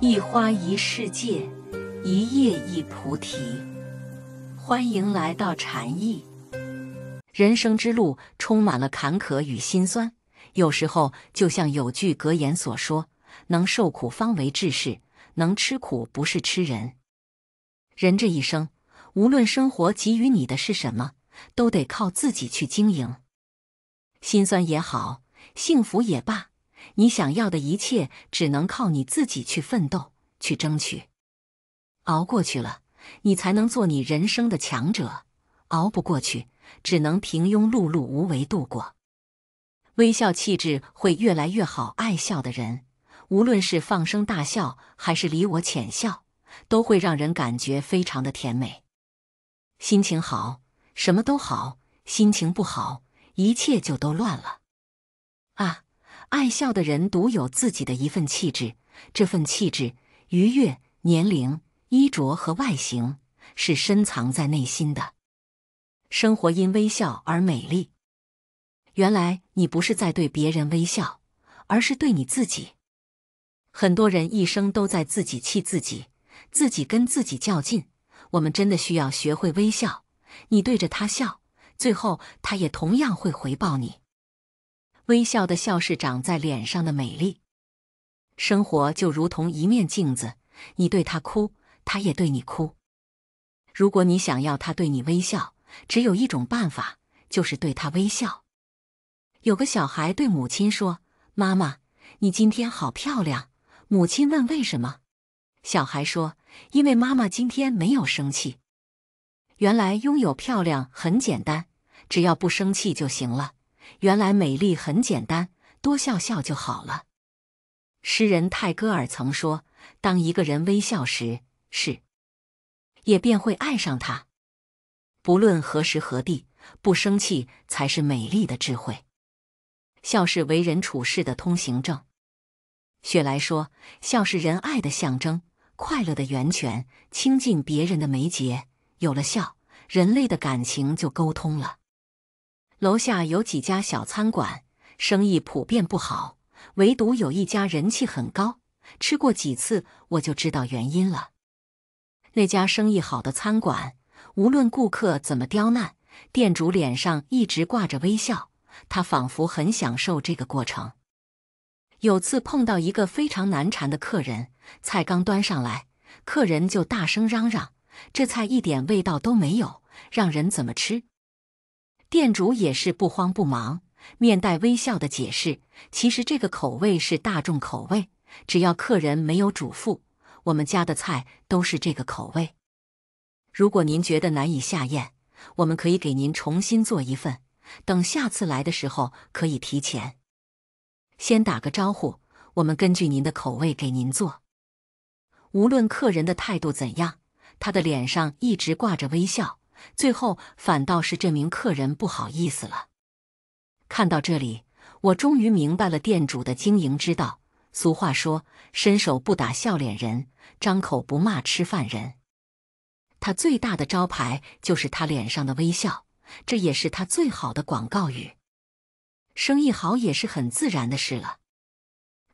一花一世界，一叶一菩提。欢迎来到禅意。人生之路充满了坎坷与辛酸，有时候就像有句格言所说：“能受苦方为志士，能吃苦不是吃人。”人这一生，无论生活给予你的是什么，都得靠自己去经营。心酸也好，幸福也罢。你想要的一切，只能靠你自己去奋斗、去争取。熬过去了，你才能做你人生的强者；熬不过去，只能平庸碌碌无为度过。微笑气质会越来越好。爱笑的人，无论是放声大笑，还是离我浅笑，都会让人感觉非常的甜美。心情好，什么都好；心情不好，一切就都乱了啊。爱笑的人独有自己的一份气质，这份气质、愉悦、年龄、衣着和外形是深藏在内心的。生活因微笑而美丽。原来你不是在对别人微笑，而是对你自己。很多人一生都在自己气自己，自己跟自己较劲。我们真的需要学会微笑。你对着他笑，最后他也同样会回报你。微笑的笑是长在脸上的美丽。生活就如同一面镜子，你对它哭，它也对你哭。如果你想要它对你微笑，只有一种办法，就是对它微笑。有个小孩对母亲说：“妈妈，你今天好漂亮。”母亲问：“为什么？”小孩说：“因为妈妈今天没有生气。”原来拥有漂亮很简单，只要不生气就行了。原来美丽很简单，多笑笑就好了。诗人泰戈尔曾说：“当一个人微笑时，是也便会爱上他。不论何时何地，不生气才是美丽的智慧。”笑是为人处事的通行证。雪莱说：“笑是仁爱的象征，快乐的源泉，亲近别人的眉睫。有了笑，人类的感情就沟通了。”楼下有几家小餐馆，生意普遍不好，唯独有一家人气很高。吃过几次，我就知道原因了。那家生意好的餐馆，无论顾客怎么刁难，店主脸上一直挂着微笑，他仿佛很享受这个过程。有次碰到一个非常难缠的客人，菜刚端上来，客人就大声嚷嚷：“这菜一点味道都没有，让人怎么吃？”店主也是不慌不忙，面带微笑的解释：“其实这个口味是大众口味，只要客人没有嘱咐，我们家的菜都是这个口味。如果您觉得难以下咽，我们可以给您重新做一份。等下次来的时候，可以提前先打个招呼，我们根据您的口味给您做。无论客人的态度怎样，他的脸上一直挂着微笑。”最后，反倒是这名客人不好意思了。看到这里，我终于明白了店主的经营之道。俗话说：“伸手不打笑脸人，张口不骂吃饭人。”他最大的招牌就是他脸上的微笑，这也是他最好的广告语。生意好也是很自然的事了。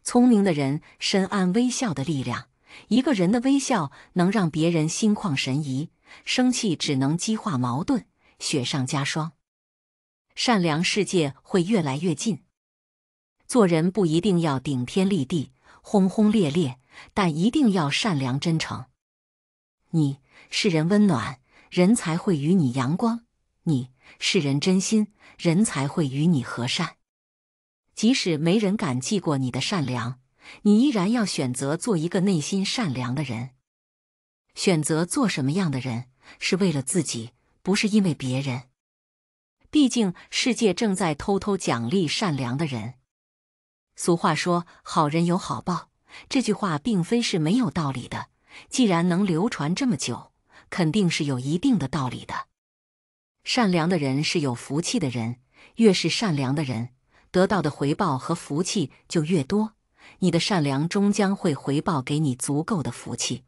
聪明的人深谙微笑的力量。一个人的微笑能让别人心旷神怡。生气只能激化矛盾，雪上加霜。善良世界会越来越近。做人不一定要顶天立地、轰轰烈烈，但一定要善良真诚。你是人温暖，人才会与你阳光；你是人真心，人才会与你和善。即使没人敢记过你的善良，你依然要选择做一个内心善良的人。选择做什么样的人，是为了自己，不是因为别人。毕竟，世界正在偷偷奖励善良的人。俗话说“好人有好报”，这句话并非是没有道理的。既然能流传这么久，肯定是有一定的道理的。善良的人是有福气的人，越是善良的人，得到的回报和福气就越多。你的善良终将会回报给你足够的福气。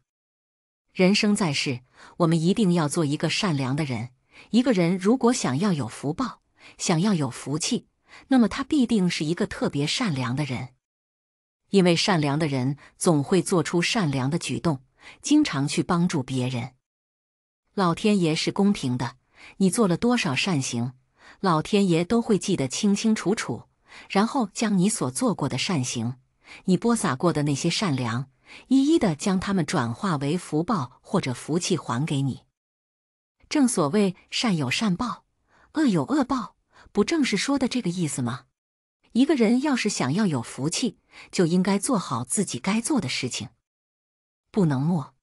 人生在世，我们一定要做一个善良的人。一个人如果想要有福报，想要有福气，那么他必定是一个特别善良的人。因为善良的人总会做出善良的举动，经常去帮助别人。老天爷是公平的，你做了多少善行，老天爷都会记得清清楚楚，然后将你所做过的善行，你播撒过的那些善良。一一的将他们转化为福报或者福气还给你。正所谓善有善报，恶有恶报，不正是说的这个意思吗？一个人要是想要有福气，就应该做好自己该做的事情，不能昧。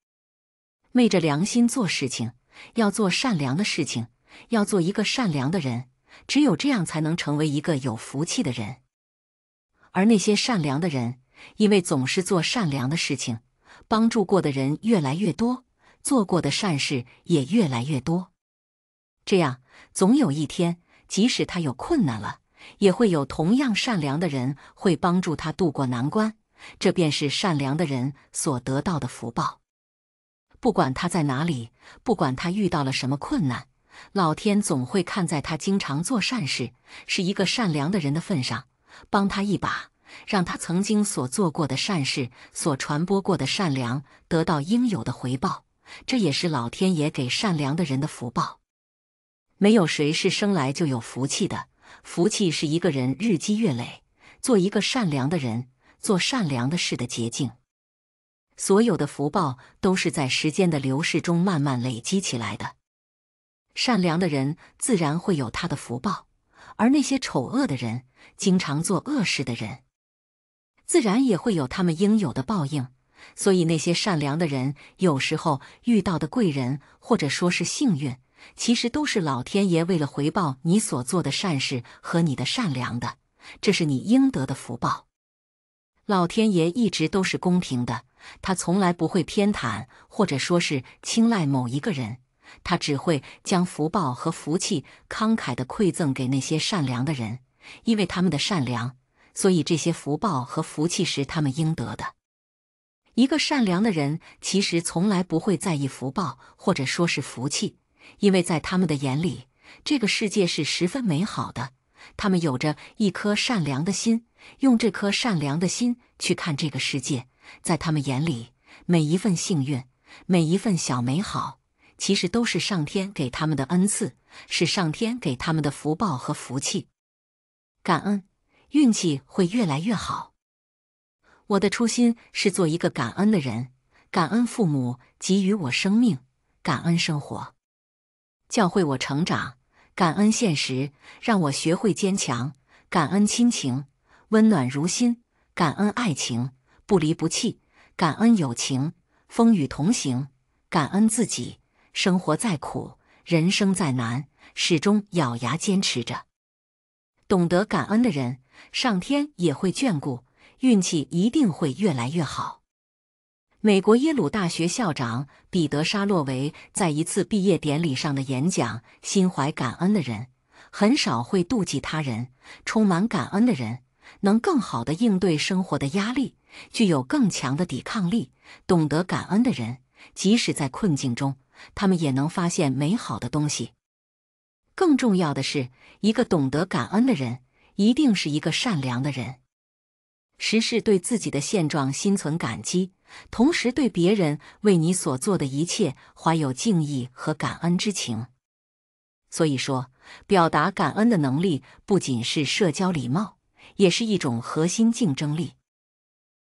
昧着良心做事情，要做善良的事情，要做一个善良的人，只有这样才能成为一个有福气的人。而那些善良的人。因为总是做善良的事情，帮助过的人越来越多，做过的善事也越来越多。这样，总有一天，即使他有困难了，也会有同样善良的人会帮助他渡过难关。这便是善良的人所得到的福报。不管他在哪里，不管他遇到了什么困难，老天总会看在他经常做善事，是一个善良的人的份上，帮他一把。让他曾经所做过的善事、所传播过的善良得到应有的回报，这也是老天爷给善良的人的福报。没有谁是生来就有福气的，福气是一个人日积月累、做一个善良的人、做善良的事的捷径。所有的福报都是在时间的流逝中慢慢累积起来的。善良的人自然会有他的福报，而那些丑恶的人、经常做恶事的人。自然也会有他们应有的报应，所以那些善良的人有时候遇到的贵人或者说是幸运，其实都是老天爷为了回报你所做的善事和你的善良的，这是你应得的福报。老天爷一直都是公平的，他从来不会偏袒或者说是青睐某一个人，他只会将福报和福气慷慨的馈赠给那些善良的人，因为他们的善良。所以，这些福报和福气是他们应得的。一个善良的人其实从来不会在意福报或者说是福气，因为在他们的眼里，这个世界是十分美好的。他们有着一颗善良的心，用这颗善良的心去看这个世界，在他们眼里，每一份幸运，每一份小美好，其实都是上天给他们的恩赐，是上天给他们的福报和福气，感恩。运气会越来越好。我的初心是做一个感恩的人，感恩父母给予我生命，感恩生活教会我成长，感恩现实让我学会坚强，感恩亲情温暖如心，感恩爱情不离不弃，感恩友情风雨同行，感恩自己。生活再苦，人生再难，始终咬牙坚持着。懂得感恩的人。上天也会眷顾，运气一定会越来越好。美国耶鲁大学校长彼得·沙洛维在一次毕业典礼上的演讲：心怀感恩的人很少会妒忌他人，充满感恩的人能更好的应对生活的压力，具有更强的抵抗力。懂得感恩的人，即使在困境中，他们也能发现美好的东西。更重要的是，一个懂得感恩的人。一定是一个善良的人，时事对自己的现状心存感激，同时对别人为你所做的一切怀有敬意和感恩之情。所以说，表达感恩的能力不仅是社交礼貌，也是一种核心竞争力。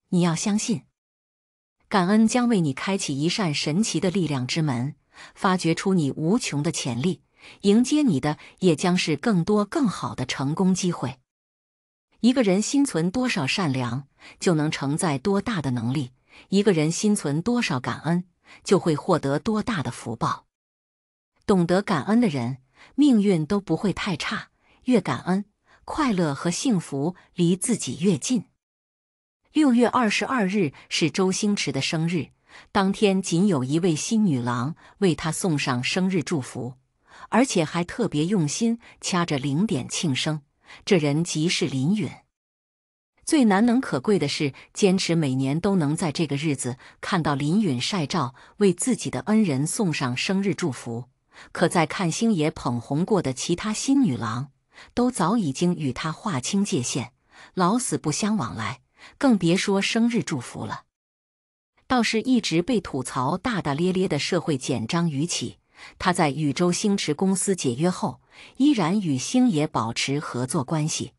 你要相信，感恩将为你开启一扇神奇的力量之门，发掘出你无穷的潜力。迎接你的也将是更多更好的成功机会。一个人心存多少善良，就能承载多大的能力；一个人心存多少感恩，就会获得多大的福报。懂得感恩的人，命运都不会太差。越感恩，快乐和幸福离自己越近。六月二十二日是周星驰的生日，当天仅有一位新女郎为他送上生日祝福。而且还特别用心掐着零点庆生，这人即是林允。最难能可贵的是，坚持每年都能在这个日子看到林允晒照，为自己的恩人送上生日祝福。可在看星爷捧红过的其他新女郎，都早已经与他划清界限，老死不相往来，更别说生日祝福了。倒是一直被吐槽大大咧咧的社会简章于启。他在与周星驰公司解约后，依然与星爷保持合作关系，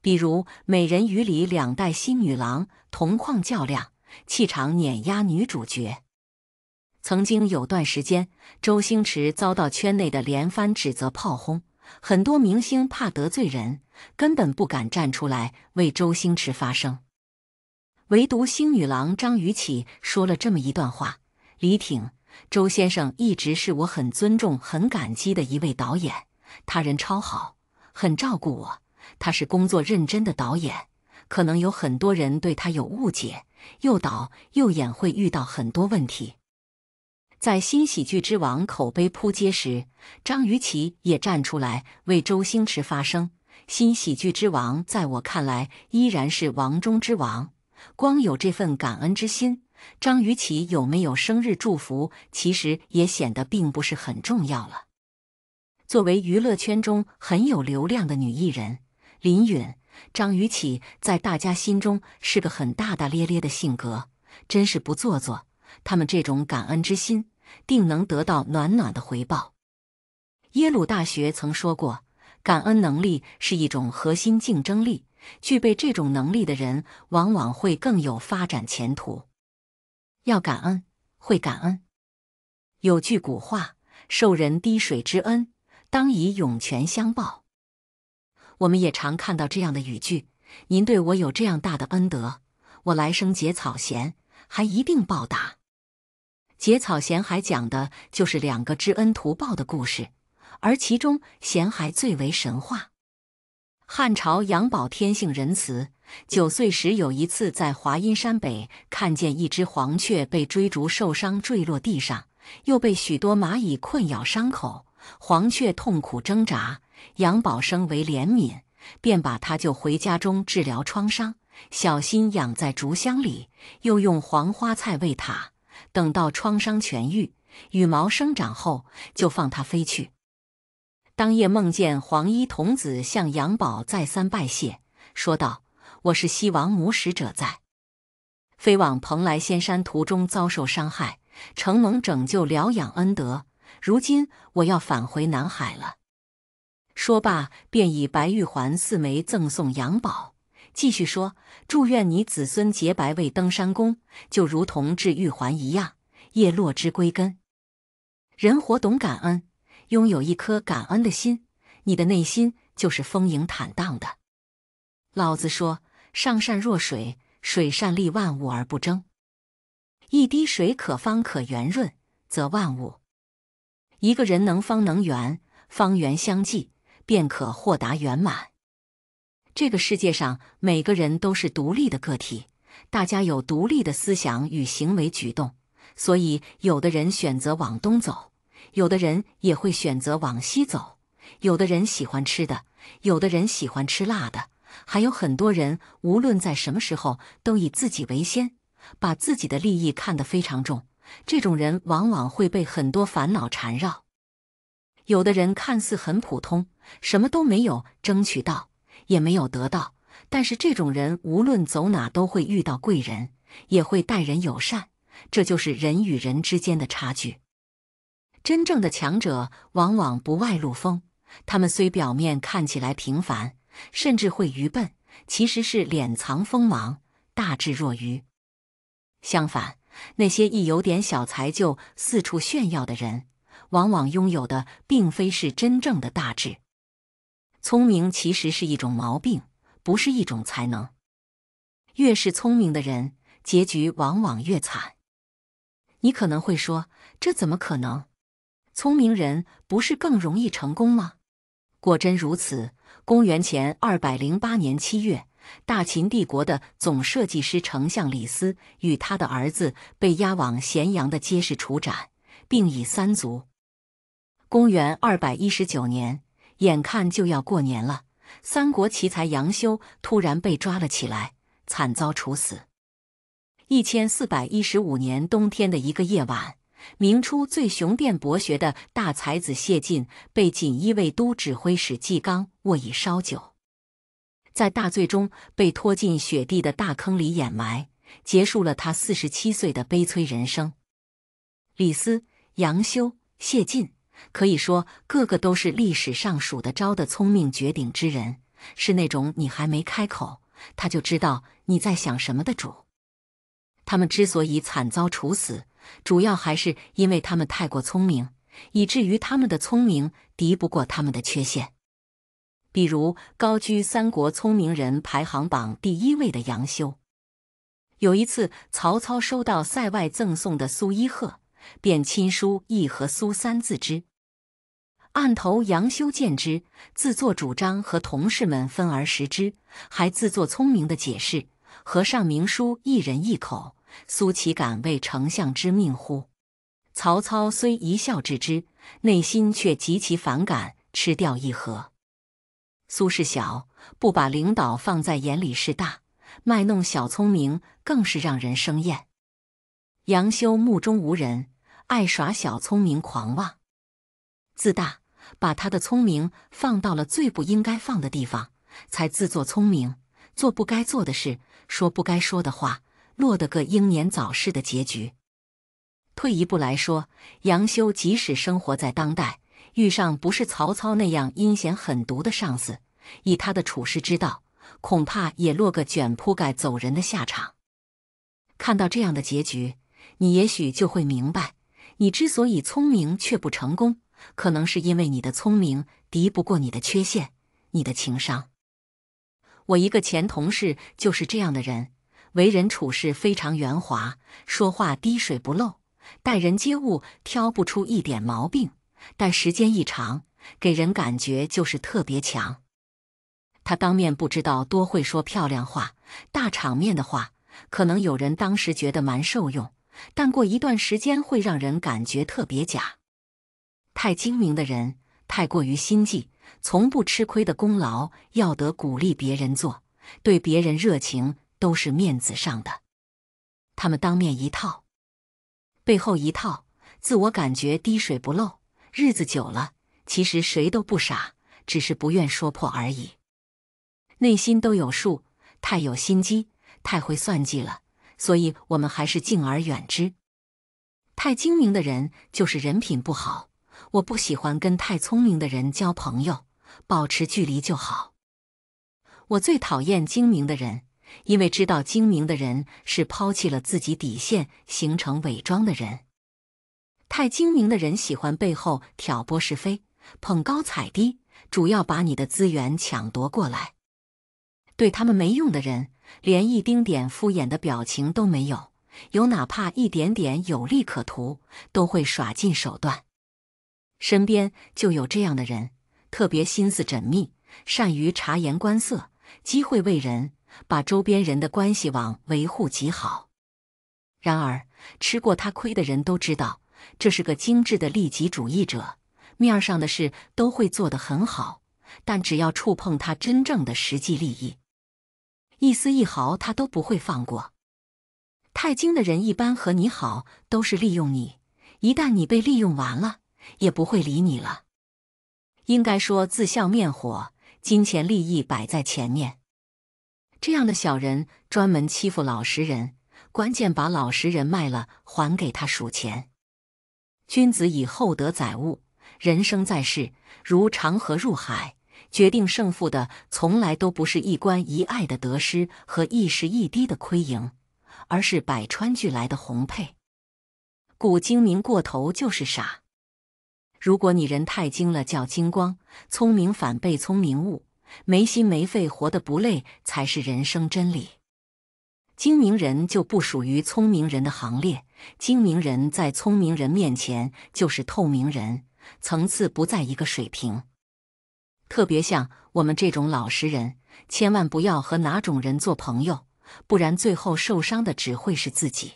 比如《美人鱼》里两代星女郎同框较量，气场碾压女主角。曾经有段时间，周星驰遭到圈内的连番指责炮轰，很多明星怕得罪人，根本不敢站出来为周星驰发声，唯独星女郎张雨绮说了这么一段话，李挺。周先生一直是我很尊重、很感激的一位导演，他人超好，很照顾我。他是工作认真的导演，可能有很多人对他有误解。又导又演会遇到很多问题。在《新喜剧之王》口碑扑街时，张雨绮也站出来为周星驰发声。《新喜剧之王》在我看来依然是王中之王。光有这份感恩之心。张雨绮有没有生日祝福，其实也显得并不是很重要了。作为娱乐圈中很有流量的女艺人，林允、张雨绮在大家心中是个很大大咧咧的性格，真是不做作。他们这种感恩之心，定能得到暖暖的回报。耶鲁大学曾说过，感恩能力是一种核心竞争力，具备这种能力的人，往往会更有发展前途。要感恩，会感恩。有句古话：“受人滴水之恩，当以涌泉相报。”我们也常看到这样的语句：“您对我有这样大的恩德，我来生结草衔，还一定报答。”结草衔还讲的就是两个知恩图报的故事，而其中衔还最为神话。汉朝杨宝天性仁慈。九岁时，有一次在华阴山北看见一只黄雀被追逐受伤坠落地上，又被许多蚂蚁困咬伤口，黄雀痛苦挣扎。杨宝生为怜悯，便把它救回家中治疗创伤，小心养在竹箱里，又用黄花菜喂它。等到创伤痊愈，羽毛生长后，就放它飞去。当夜梦见黄衣童子向杨宝再三拜谢，说道。我是西王母使者，在飞往蓬莱仙山途中遭受伤害，承蒙拯救疗养恩德，如今我要返回南海了。说罢，便以白玉环四枚赠送杨宝。继续说，祝愿你子孙洁白为登山功，就如同治玉环一样，叶落之归根。人活懂感恩，拥有一颗感恩的心，你的内心就是丰盈坦荡的。老子说。上善若水，水善利万物而不争。一滴水可方可圆润，则万物。一个人能方能圆，方圆相济，便可豁达圆满。这个世界上，每个人都是独立的个体，大家有独立的思想与行为举动，所以有的人选择往东走，有的人也会选择往西走。有的人喜欢吃的，有的人喜欢吃辣的。还有很多人，无论在什么时候，都以自己为先，把自己的利益看得非常重。这种人往往会被很多烦恼缠绕。有的人看似很普通，什么都没有争取到，也没有得到，但是这种人无论走哪都会遇到贵人，也会待人友善。这就是人与人之间的差距。真正的强者往往不外露锋，他们虽表面看起来平凡。甚至会愚笨，其实是敛藏锋芒，大智若愚。相反，那些一有点小才就四处炫耀的人，往往拥有的并非是真正的大智。聪明其实是一种毛病，不是一种才能。越是聪明的人，结局往往越惨。你可能会说，这怎么可能？聪明人不是更容易成功吗？果真如此？公元前二百零八年七月，大秦帝国的总设计师、丞相李斯与他的儿子被押往咸阳的街市处斩，并以三族。公元二百一十九年，眼看就要过年了，三国奇才杨修突然被抓了起来，惨遭处死。一千四百一十五年冬天的一个夜晚。明初最雄辩博学的大才子谢晋被锦衣卫都指挥使纪纲握以烧酒，在大醉中被拖进雪地的大坑里掩埋，结束了他四十七岁的悲催人生。李斯、杨修、谢晋可以说个个都是历史上数得着的聪明绝顶之人，是那种你还没开口，他就知道你在想什么的主。他们之所以惨遭处死。主要还是因为他们太过聪明，以至于他们的聪明敌不过他们的缺陷。比如高居三国聪明人排行榜第一位的杨修，有一次曹操收到塞外赠送的苏一鹤，便亲书一盒苏三字之。案头杨修见之，自作主张和同事们分而食之，还自作聪明的解释和尚明书一人一口。苏岂敢为丞相之命乎？曹操虽一笑置之，内心却极其反感。吃掉一盒，苏轼小不把领导放在眼里是大，卖弄小聪明更是让人生厌。杨修目中无人，爱耍小聪明，狂妄自大，把他的聪明放到了最不应该放的地方，才自作聪明，做不该做的事，说不该说的话。落得个英年早逝的结局。退一步来说，杨修即使生活在当代，遇上不是曹操那样阴险狠毒的上司，以他的处事之道，恐怕也落个卷铺盖走人的下场。看到这样的结局，你也许就会明白，你之所以聪明却不成功，可能是因为你的聪明敌不过你的缺陷，你的情商。我一个前同事就是这样的人。为人处事非常圆滑，说话滴水不漏，待人接物挑不出一点毛病。但时间一长，给人感觉就是特别强。他当面不知道多会说漂亮话，大场面的话，可能有人当时觉得蛮受用，但过一段时间会让人感觉特别假。太精明的人，太过于心计，从不吃亏的功劳要得鼓励别人做，对别人热情。都是面子上的，他们当面一套，背后一套，自我感觉滴水不漏。日子久了，其实谁都不傻，只是不愿说破而已。内心都有数，太有心机，太会算计了，所以我们还是敬而远之。太精明的人就是人品不好，我不喜欢跟太聪明的人交朋友，保持距离就好。我最讨厌精明的人。因为知道精明的人是抛弃了自己底线，形成伪装的人；太精明的人喜欢背后挑拨是非、捧高踩低，主要把你的资源抢夺过来。对他们没用的人，连一丁点敷衍的表情都没有；有哪怕一点点有利可图，都会耍尽手段。身边就有这样的人，特别心思缜密，善于察言观色，机会为人。把周边人的关系网维护极好，然而吃过他亏的人都知道，这是个精致的利己主义者。面儿上的事都会做得很好，但只要触碰他真正的实际利益，一丝一毫他都不会放过。太精的人一般和你好都是利用你，一旦你被利用完了，也不会理你了。应该说自笑面火，金钱利益摆在前面。这样的小人专门欺负老实人，关键把老实人卖了，还给他数钱。君子以厚德载物，人生在世如长河入海，决定胜负的从来都不是一关一爱的得失和一时一滴的亏盈，而是百川俱来的红配。故精明过头就是傻。如果你人太精了，叫精光，聪明反被聪明误。没心没肺，活得不累才是人生真理。精明人就不属于聪明人的行列，精明人在聪明人面前就是透明人，层次不在一个水平。特别像我们这种老实人，千万不要和哪种人做朋友，不然最后受伤的只会是自己。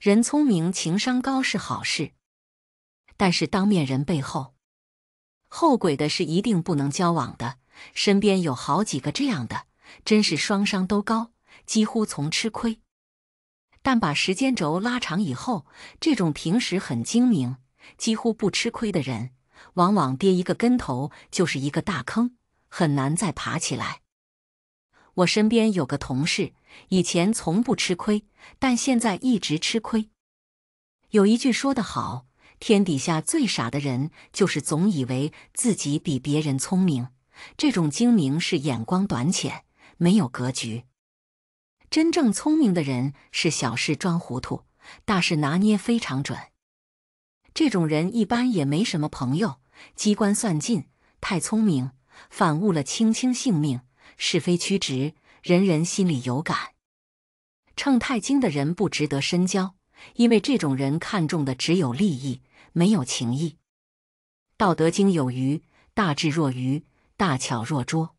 人聪明，情商高是好事，但是当面人背后，后悔的是一定不能交往的。身边有好几个这样的，真是双商都高，几乎从吃亏。但把时间轴拉长以后，这种平时很精明、几乎不吃亏的人，往往跌一个跟头就是一个大坑，很难再爬起来。我身边有个同事，以前从不吃亏，但现在一直吃亏。有一句说得好：“天底下最傻的人，就是总以为自己比别人聪明。”这种精明是眼光短浅，没有格局。真正聪明的人是小事装糊涂，大事拿捏非常准。这种人一般也没什么朋友，机关算尽，太聪明反误了卿卿性命。是非曲直，人人心里有感。秤太精的人不值得深交，因为这种人看重的只有利益，没有情谊。道德经有余，大智若愚。大巧若拙，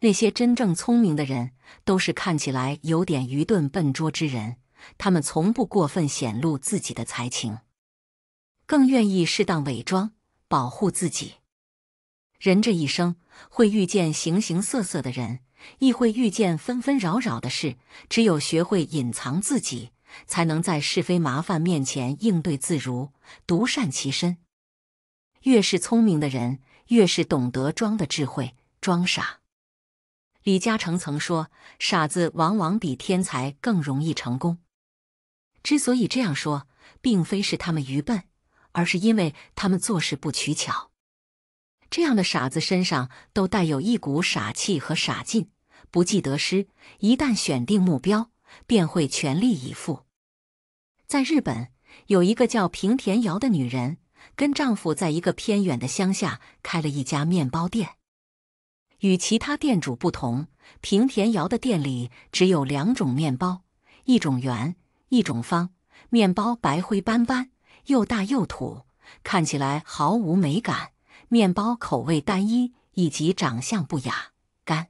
那些真正聪明的人，都是看起来有点愚钝笨拙之人。他们从不过分显露自己的才情，更愿意适当伪装，保护自己。人这一生会遇见形形色色的人，亦会遇见纷纷扰扰的事。只有学会隐藏自己，才能在是非麻烦面前应对自如，独善其身。越是聪明的人。越是懂得装的智慧，装傻。李嘉诚曾说：“傻子往往比天才更容易成功。”之所以这样说，并非是他们愚笨，而是因为他们做事不取巧。这样的傻子身上都带有一股傻气和傻劲，不计得失，一旦选定目标，便会全力以赴。在日本，有一个叫平田遥的女人。跟丈夫在一个偏远的乡下开了一家面包店，与其他店主不同，平田瑶的店里只有两种面包，一种圆，一种方。面包白灰斑斑，又大又土，看起来毫无美感。面包口味单一，以及长相不雅，干，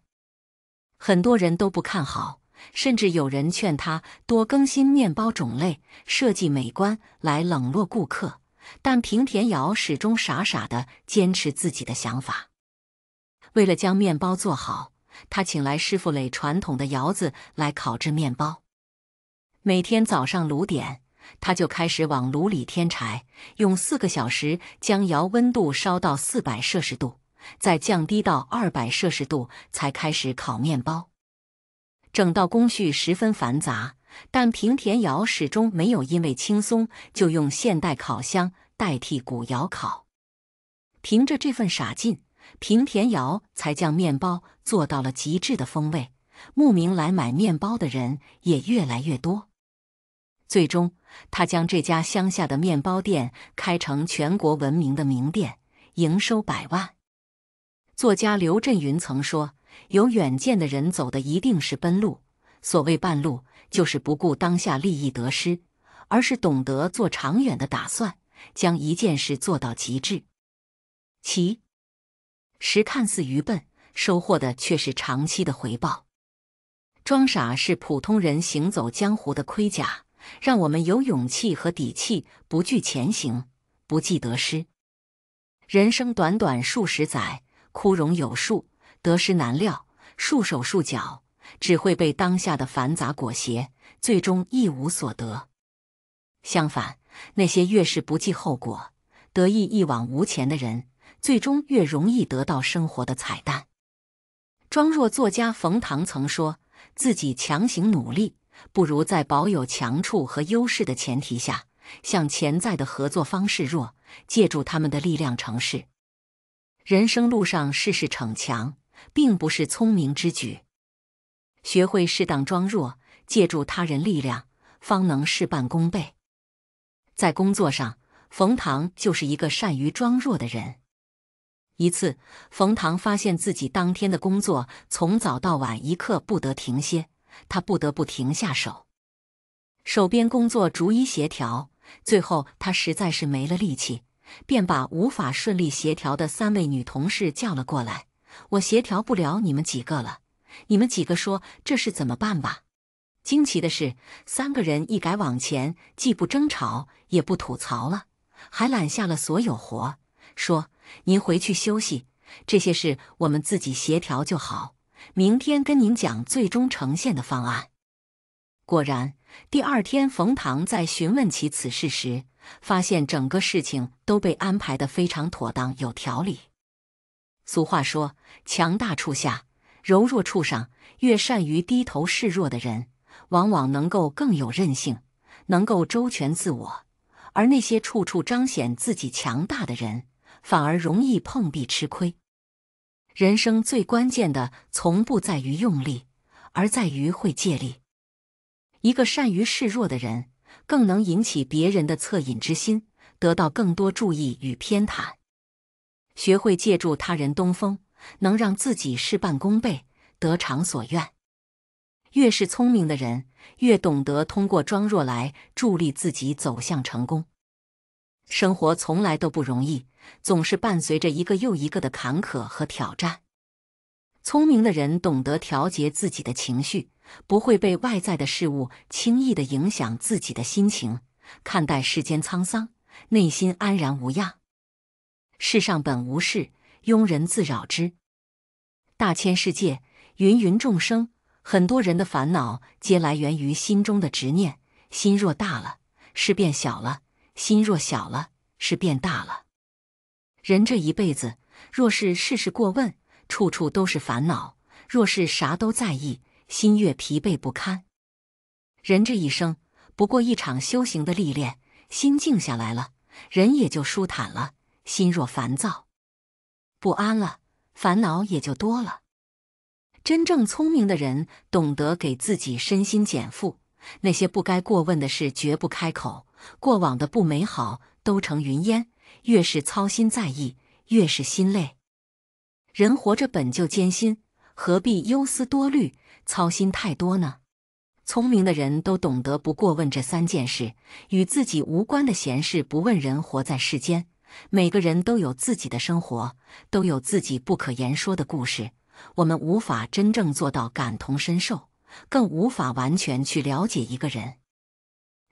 很多人都不看好，甚至有人劝他多更新面包种类，设计美观，来冷落顾客。但平田窑始终傻傻的坚持自己的想法。为了将面包做好，他请来师傅垒传统的窑子来烤制面包。每天早上炉点，他就开始往炉里添柴，用四个小时将窑温度烧到四百摄氏度，再降低到二百摄氏度才开始烤面包。整道工序十分繁杂。但平田窑始终没有因为轻松就用现代烤箱代替古窑烤，凭着这份傻劲，平田窑才将面包做到了极致的风味。慕名来买面包的人也越来越多，最终他将这家乡下的面包店开成全国闻名的名店，营收百万。作家刘震云曾说：“有远见的人走的一定是奔路。”所谓半路，就是不顾当下利益得失，而是懂得做长远的打算，将一件事做到极致。其十，看似愚笨，收获的却是长期的回报。装傻是普通人行走江湖的盔甲，让我们有勇气和底气，不惧前行，不计得失。人生短短数十载，枯荣有数，得失难料，束手束脚。只会被当下的繁杂裹挟，最终一无所得。相反，那些越是不计后果、得意一往无前的人，最终越容易得到生活的彩蛋。庄若作家冯唐曾说：“自己强行努力，不如在保有强处和优势的前提下，向潜在的合作方示弱，借助他们的力量成事。人生路上，事事逞强，并不是聪明之举。”学会适当装弱，借助他人力量，方能事半功倍。在工作上，冯唐就是一个善于装弱的人。一次，冯唐发现自己当天的工作从早到晚一刻不得停歇，他不得不停下手，手边工作逐一协调。最后，他实在是没了力气，便把无法顺利协调的三位女同事叫了过来：“我协调不了你们几个了。”你们几个说这事怎么办吧？惊奇的是，三个人一改往前，既不争吵，也不吐槽了，还揽下了所有活，说：“您回去休息，这些事我们自己协调就好，明天跟您讲最终呈现的方案。”果然，第二天冯唐在询问起此事时，发现整个事情都被安排得非常妥当、有条理。俗话说：“强大处下。”柔弱处上，越善于低头示弱的人，往往能够更有韧性，能够周全自我；而那些处处彰显自己强大的人，反而容易碰壁吃亏。人生最关键的，从不在于用力，而在于会借力。一个善于示弱的人，更能引起别人的恻隐之心，得到更多注意与偏袒。学会借助他人东风。能让自己事半功倍，得偿所愿。越是聪明的人，越懂得通过装若来助力自己走向成功。生活从来都不容易，总是伴随着一个又一个的坎坷和挑战。聪明的人懂得调节自己的情绪，不会被外在的事物轻易的影响自己的心情。看待世间沧桑，内心安然无恙。世上本无事。庸人自扰之。大千世界，芸芸众生，很多人的烦恼皆来源于心中的执念。心若大了，事变小了；心若小了，事变大了。人这一辈子，若是事事过问，处处都是烦恼；若是啥都在意，心越疲惫不堪。人这一生，不过一场修行的历练。心静下来了，人也就舒坦了。心若烦躁。不安了，烦恼也就多了。真正聪明的人懂得给自己身心减负，那些不该过问的事绝不开口。过往的不美好都成云烟，越是操心在意，越是心累。人活着本就艰辛，何必忧思多虑、操心太多呢？聪明的人都懂得不过问这三件事：与自己无关的闲事不问。人活在世间。每个人都有自己的生活，都有自己不可言说的故事。我们无法真正做到感同身受，更无法完全去了解一个人。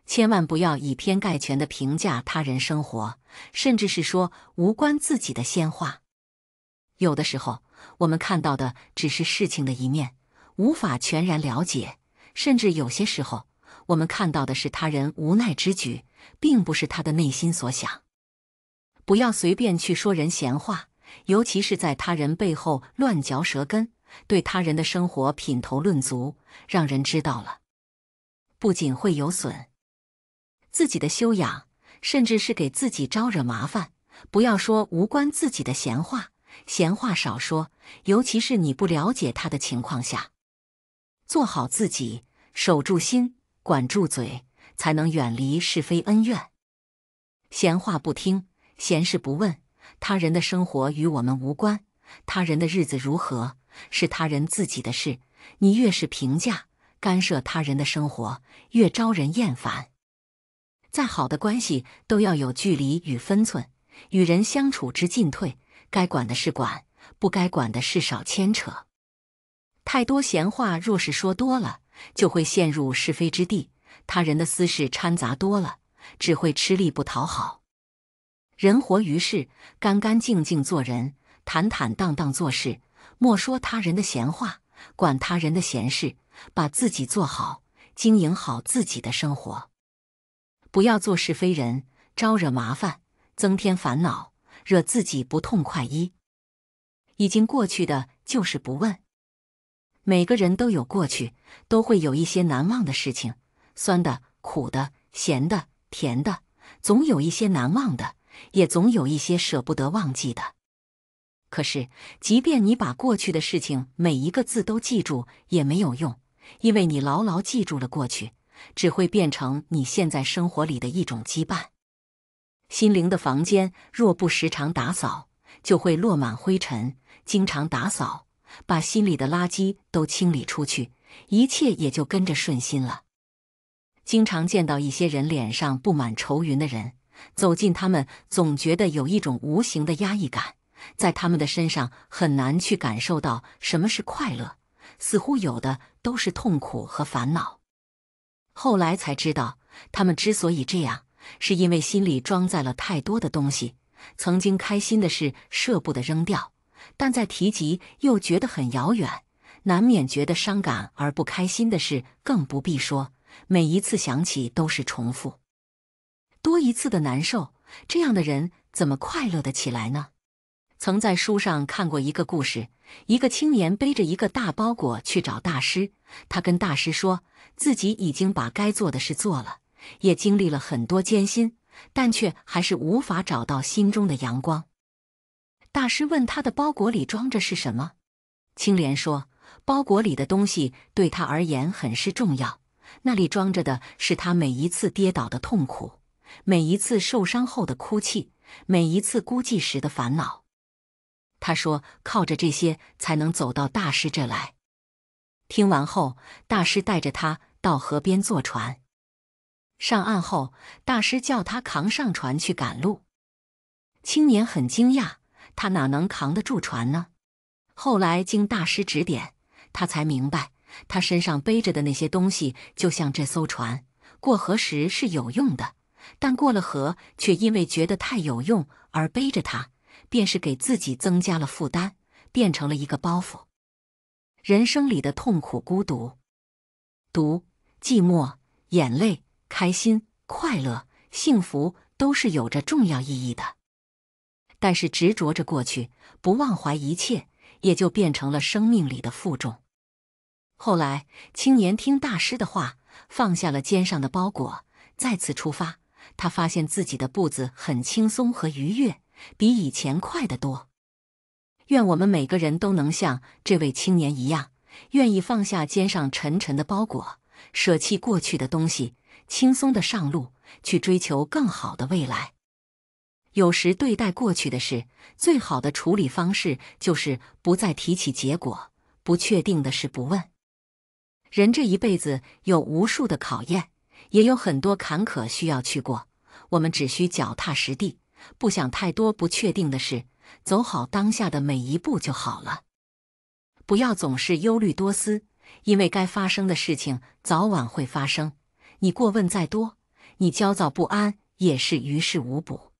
千万不要以偏概全的评价他人生活，甚至是说无关自己的鲜话。有的时候，我们看到的只是事情的一面，无法全然了解；甚至有些时候，我们看到的是他人无奈之举，并不是他的内心所想。不要随便去说人闲话，尤其是在他人背后乱嚼舌根，对他人的生活品头论足，让人知道了，不仅会有损自己的修养，甚至是给自己招惹麻烦。不要说无关自己的闲话，闲话少说，尤其是你不了解他的情况下，做好自己，守住心，管住嘴，才能远离是非恩怨。闲话不听。闲事不问，他人的生活与我们无关。他人的日子如何，是他人自己的事。你越是评价干涉他人的生活，越招人厌烦。再好的关系都要有距离与分寸。与人相处之进退，该管的是管，不该管的是少牵扯。太多闲话，若是说多了，就会陷入是非之地。他人的私事掺杂多了，只会吃力不讨好。人活于世，干干净净做人，坦坦荡荡做事，莫说他人的闲话，管他人的闲事，把自己做好，经营好自己的生活，不要做是非人，招惹麻烦，增添烦恼，惹自己不痛快。一已经过去的就是不问。每个人都有过去，都会有一些难忘的事情，酸的、苦的、咸的、甜的，总有一些难忘的。也总有一些舍不得忘记的。可是，即便你把过去的事情每一个字都记住，也没有用，因为你牢牢记住了过去，只会变成你现在生活里的一种羁绊。心灵的房间若不时常打扫，就会落满灰尘；经常打扫，把心里的垃圾都清理出去，一切也就跟着顺心了。经常见到一些人脸上布满愁云的人。走近他们，总觉得有一种无形的压抑感，在他们的身上很难去感受到什么是快乐，似乎有的都是痛苦和烦恼。后来才知道，他们之所以这样，是因为心里装载了太多的东西。曾经开心的事舍不得扔掉，但在提及又觉得很遥远，难免觉得伤感而不开心的事更不必说，每一次想起都是重复。多一次的难受，这样的人怎么快乐的起来呢？曾在书上看过一个故事，一个青年背着一个大包裹去找大师，他跟大师说自己已经把该做的事做了，也经历了很多艰辛，但却还是无法找到心中的阳光。大师问他的包裹里装着是什么，青莲说，包裹里的东西对他而言很是重要，那里装着的是他每一次跌倒的痛苦。每一次受伤后的哭泣，每一次孤寂时的烦恼，他说靠着这些才能走到大师这来。听完后，大师带着他到河边坐船。上岸后，大师叫他扛上船去赶路。青年很惊讶，他哪能扛得住船呢？后来经大师指点，他才明白，他身上背着的那些东西就像这艘船，过河时是有用的。但过了河，却因为觉得太有用而背着它，便是给自己增加了负担，变成了一个包袱。人生里的痛苦、孤独、独寂寞、眼泪、开心、快乐、幸福，都是有着重要意义的。但是执着着过去，不忘怀一切，也就变成了生命里的负重。后来，青年听大师的话，放下了肩上的包裹，再次出发。他发现自己的步子很轻松和愉悦，比以前快得多。愿我们每个人都能像这位青年一样，愿意放下肩上沉沉的包裹，舍弃过去的东西，轻松的上路，去追求更好的未来。有时对待过去的事，最好的处理方式就是不再提起，结果不确定的事不问。人这一辈子有无数的考验。也有很多坎坷需要去过，我们只需脚踏实地，不想太多不确定的事，走好当下的每一步就好了。不要总是忧虑多思，因为该发生的事情早晚会发生。你过问再多，你焦躁不安也是于事无补。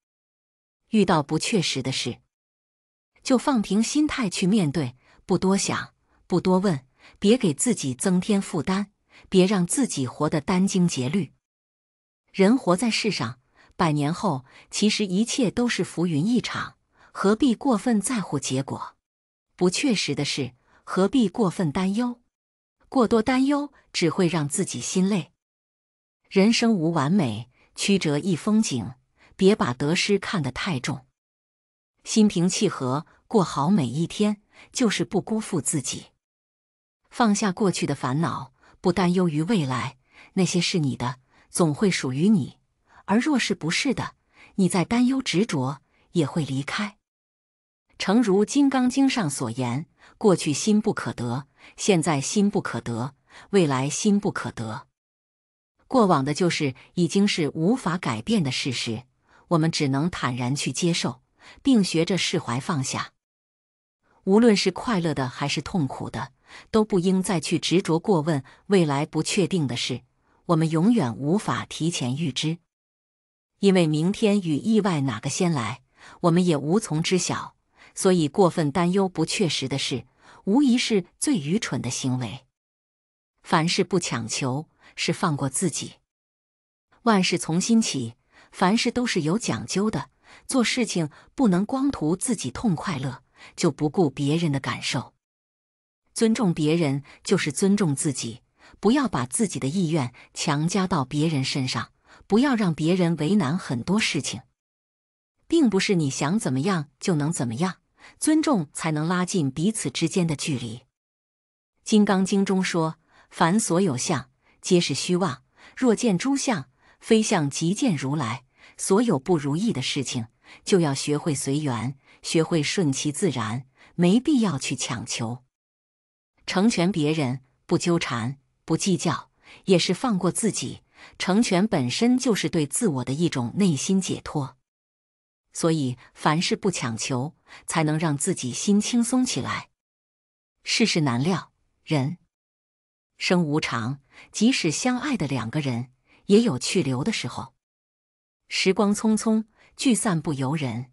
遇到不确实的事，就放平心态去面对，不多想，不多问，别给自己增添负担。别让自己活得殚精竭虑。人活在世上，百年后其实一切都是浮云一场，何必过分在乎结果？不确实的事，何必过分担忧？过多担忧只会让自己心累。人生无完美，曲折亦风景。别把得失看得太重，心平气和过好每一天，就是不辜负自己。放下过去的烦恼。不担忧于未来，那些是你的，总会属于你；而若是不是的，你在担忧执着，也会离开。诚如《金刚经》上所言：“过去心不可得，现在心不可得，未来心不可得。”过往的就是已经是无法改变的事实，我们只能坦然去接受，并学着释怀放下。无论是快乐的还是痛苦的。都不应再去执着过问未来不确定的事，我们永远无法提前预知，因为明天与意外哪个先来，我们也无从知晓。所以，过分担忧不确实的事，无疑是最愚蠢的行为。凡事不强求，是放过自己。万事从心起，凡事都是有讲究的。做事情不能光图自己痛快乐，就不顾别人的感受。尊重别人就是尊重自己，不要把自己的意愿强加到别人身上，不要让别人为难。很多事情，并不是你想怎么样就能怎么样，尊重才能拉近彼此之间的距离。《金刚经》中说：“凡所有相，皆是虚妄。若见诸相非相，即见如来。”所有不如意的事情，就要学会随缘，学会顺其自然，没必要去强求。成全别人，不纠缠，不计较，也是放过自己。成全本身就是对自我的一种内心解脱。所以，凡事不强求，才能让自己心轻松起来。世事难料，人生无常，即使相爱的两个人，也有去留的时候。时光匆匆，聚散不由人。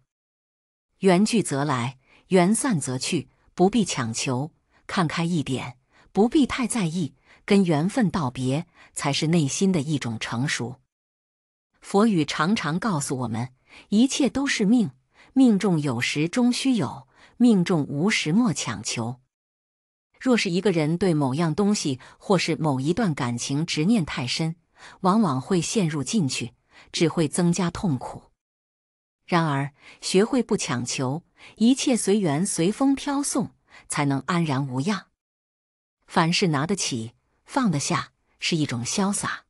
缘聚则来，缘散则去，不必强求。看开一点，不必太在意，跟缘分道别才是内心的一种成熟。佛语常常告诉我们，一切都是命，命中有时终须有，命中无时莫强求。若是一个人对某样东西或是某一段感情执念太深，往往会陷入进去，只会增加痛苦。然而，学会不强求，一切随缘，随风飘送。才能安然无恙。凡事拿得起，放得下，是一种潇洒。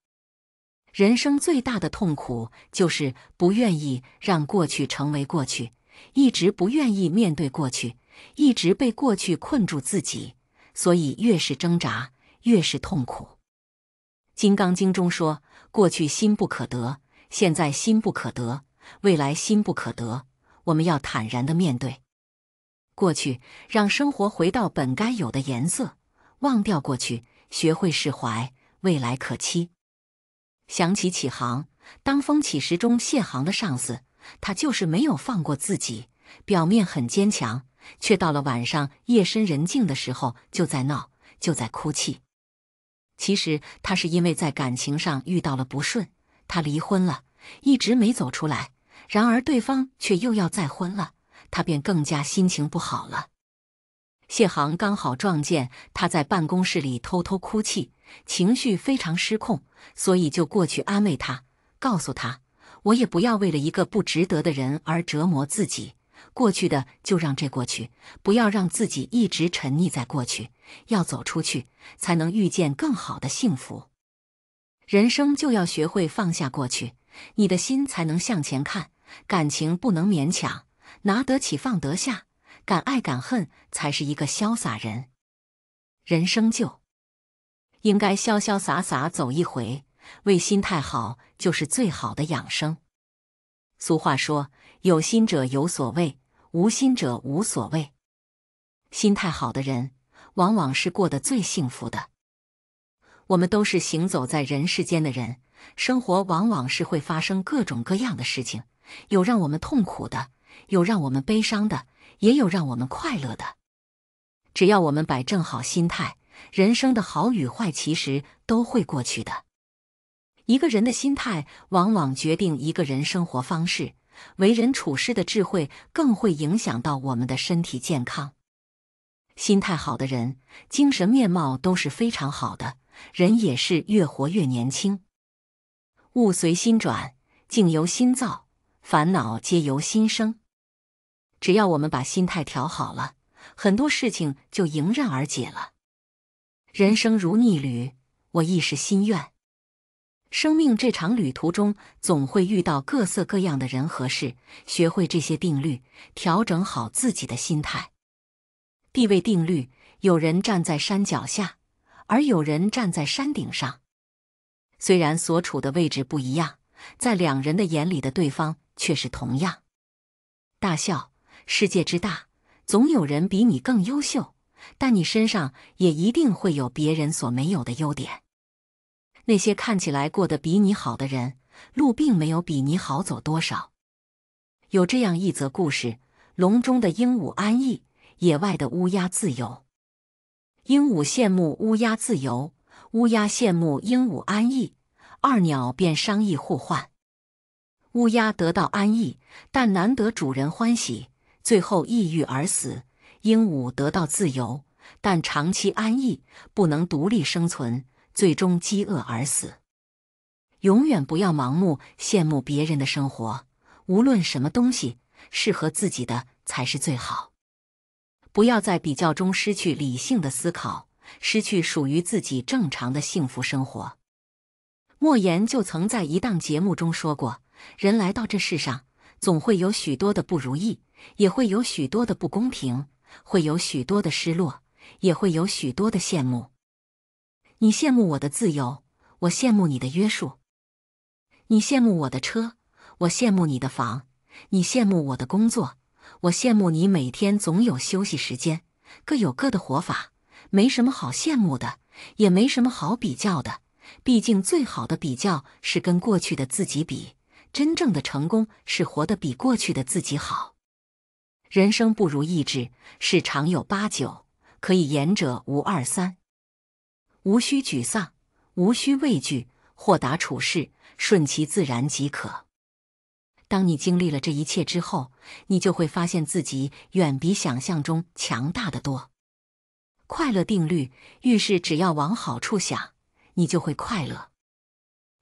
人生最大的痛苦，就是不愿意让过去成为过去，一直不愿意面对过去，一直被过去困住自己。所以，越是挣扎，越是痛苦。《金刚经》中说：“过去心不可得，现在心不可得，未来心不可得。”我们要坦然的面对。过去，让生活回到本该有的颜色；忘掉过去，学会释怀，未来可期。想起启航，当风起时中谢航的上司，他就是没有放过自己。表面很坚强，却到了晚上夜深人静的时候就在闹，就在哭泣。其实他是因为在感情上遇到了不顺，他离婚了，一直没走出来。然而对方却又要再婚了。他便更加心情不好了。谢航刚好撞见他在办公室里偷偷哭泣，情绪非常失控，所以就过去安慰他，告诉他：“我也不要为了一个不值得的人而折磨自己，过去的就让这过去，不要让自己一直沉溺在过去，要走出去才能遇见更好的幸福。人生就要学会放下过去，你的心才能向前看。感情不能勉强。”拿得起放得下，敢爱敢恨，才是一个潇洒人。人生就应该潇潇洒洒走一回，为心态好就是最好的养生。俗话说：“有心者有所谓，无心者无所谓。”心态好的人，往往是过得最幸福的。我们都是行走在人世间的人，生活往往是会发生各种各样的事情，有让我们痛苦的。有让我们悲伤的，也有让我们快乐的。只要我们摆正好心态，人生的好与坏其实都会过去的。一个人的心态往往决定一个人生活方式，为人处事的智慧更会影响到我们的身体健康。心态好的人，精神面貌都是非常好的，人也是越活越年轻。物随心转，境由心造，烦恼皆由心生。只要我们把心态调好了，很多事情就迎刃而解了。人生如逆旅，我亦是心愿。生命这场旅途中，总会遇到各色各样的人和事。学会这些定律，调整好自己的心态。地位定律：有人站在山脚下，而有人站在山顶上。虽然所处的位置不一样，在两人的眼里的对方却是同样。大笑。世界之大，总有人比你更优秀，但你身上也一定会有别人所没有的优点。那些看起来过得比你好的人，路并没有比你好走多少。有这样一则故事：笼中的鹦鹉安逸，野外的乌鸦自由。鹦鹉羡慕乌鸦自由，乌鸦羡慕鹦鹉安逸。二鸟便商议互换。乌鸦得到安逸，但难得主人欢喜。最后抑郁而死，鹦鹉得到自由，但长期安逸不能独立生存，最终饥饿而死。永远不要盲目羡慕别人的生活，无论什么东西，适合自己的才是最好。不要在比较中失去理性的思考，失去属于自己正常的幸福生活。莫言就曾在一档节目中说过：“人来到这世上，总会有许多的不如意。”也会有许多的不公平，会有许多的失落，也会有许多的羡慕。你羡慕我的自由，我羡慕你的约束；你羡慕我的车，我羡慕你的房；你羡慕我的工作，我羡慕你每天总有休息时间。各有各的活法，没什么好羡慕的，也没什么好比较的。毕竟，最好的比较是跟过去的自己比。真正的成功是活得比过去的自己好。人生不如意之事常有八九，可以言者无二三。无需沮丧，无需畏惧，豁达处事，顺其自然即可。当你经历了这一切之后，你就会发现自己远比想象中强大的多。快乐定律：遇事只要往好处想，你就会快乐。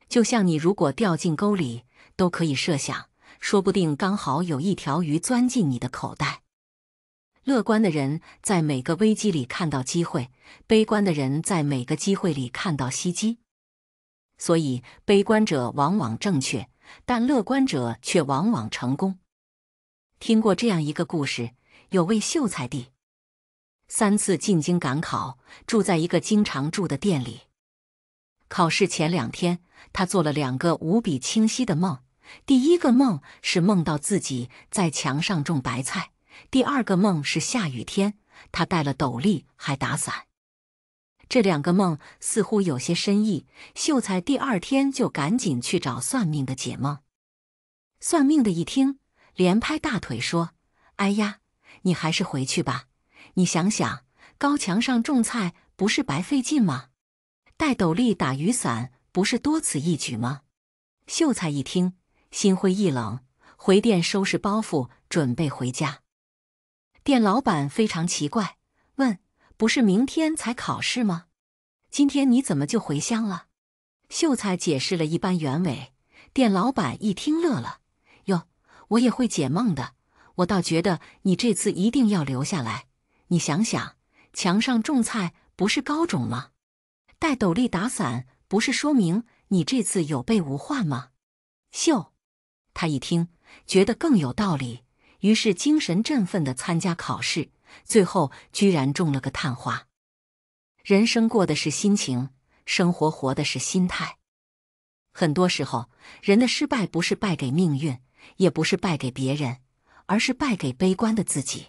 就像你如果掉进沟里，都可以设想。说不定刚好有一条鱼钻进你的口袋。乐观的人在每个危机里看到机会，悲观的人在每个机会里看到袭击。所以，悲观者往往正确，但乐观者却往往成功。听过这样一个故事：有位秀才弟，三次进京赶考，住在一个经常住的店里。考试前两天，他做了两个无比清晰的梦。第一个梦是梦到自己在墙上种白菜，第二个梦是下雨天，他戴了斗笠还打伞。这两个梦似乎有些深意。秀才第二天就赶紧去找算命的解梦。算命的一听，连拍大腿说：“哎呀，你还是回去吧！你想想，高墙上种菜不是白费劲吗？戴斗笠打雨伞不是多此一举吗？”秀才一听。心灰意冷，回店收拾包袱，准备回家。店老板非常奇怪，问：“不是明天才考试吗？今天你怎么就回乡了？”秀才解释了一般原委。店老板一听乐了：“哟，我也会解梦的。我倒觉得你这次一定要留下来。你想想，墙上种菜不是高种吗？戴斗笠打伞不是说明你这次有备无患吗？”秀。他一听，觉得更有道理，于是精神振奋的参加考试，最后居然中了个探花。人生过的是心情，生活活的是心态。很多时候，人的失败不是败给命运，也不是败给别人，而是败给悲观的自己。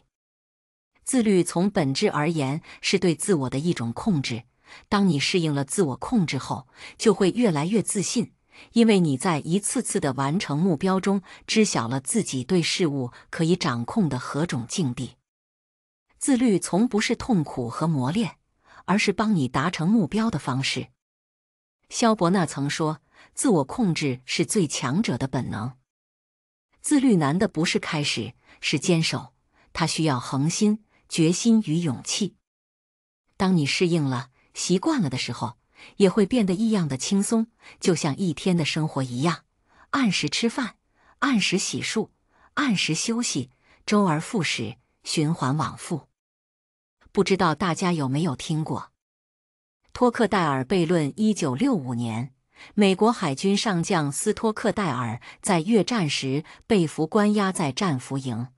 自律从本质而言是对自我的一种控制。当你适应了自我控制后，就会越来越自信。因为你在一次次的完成目标中，知晓了自己对事物可以掌控的何种境地。自律从不是痛苦和磨练，而是帮你达成目标的方式。萧伯纳曾说：“自我控制是最强者的本能。”自律难的不是开始，是坚守。它需要恒心、决心与勇气。当你适应了、习惯了的时候。也会变得异样的轻松，就像一天的生活一样：按时吃饭，按时洗漱，按时休息，周而复始，循环往复。不知道大家有没有听过“托克戴尔悖论”？一九六五年，美国海军上将斯托克戴尔在越战时被俘，关押在战俘营。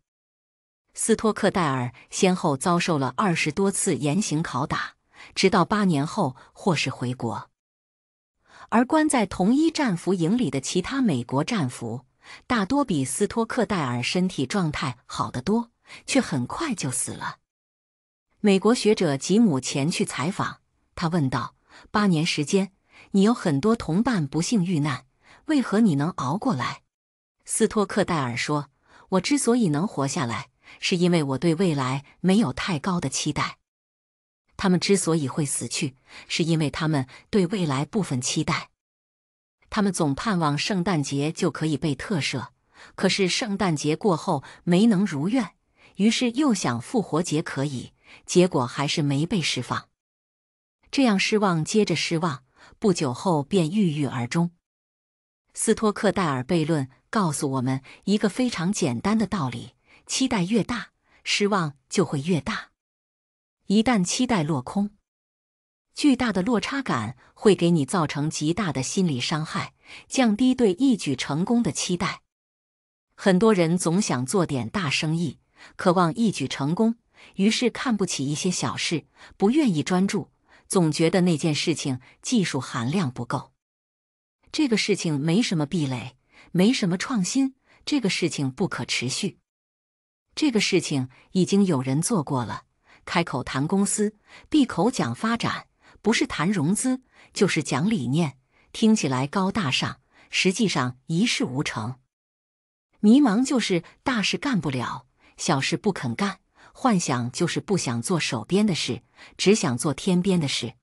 斯托克戴尔先后遭受了二十多次严刑拷打。直到八年后，或是回国。而关在同一战俘营里的其他美国战俘，大多比斯托克戴尔身体状态好得多，却很快就死了。美国学者吉姆前去采访，他问道：“八年时间，你有很多同伴不幸遇难，为何你能熬过来？”斯托克戴尔说：“我之所以能活下来，是因为我对未来没有太高的期待。”他们之所以会死去，是因为他们对未来部分期待。他们总盼望圣诞节就可以被特赦，可是圣诞节过后没能如愿，于是又想复活节可以，结果还是没被释放。这样失望接着失望，不久后便郁郁而终。斯托克戴尔悖论告诉我们一个非常简单的道理：期待越大，失望就会越大。一旦期待落空，巨大的落差感会给你造成极大的心理伤害，降低对一举成功的期待。很多人总想做点大生意，渴望一举成功，于是看不起一些小事，不愿意专注，总觉得那件事情技术含量不够，这个事情没什么壁垒，没什么创新，这个事情不可持续，这个事情已经有人做过了。开口谈公司，闭口讲发展，不是谈融资就是讲理念，听起来高大上，实际上一事无成。迷茫就是大事干不了，小事不肯干；幻想就是不想做手边的事，只想做天边的事。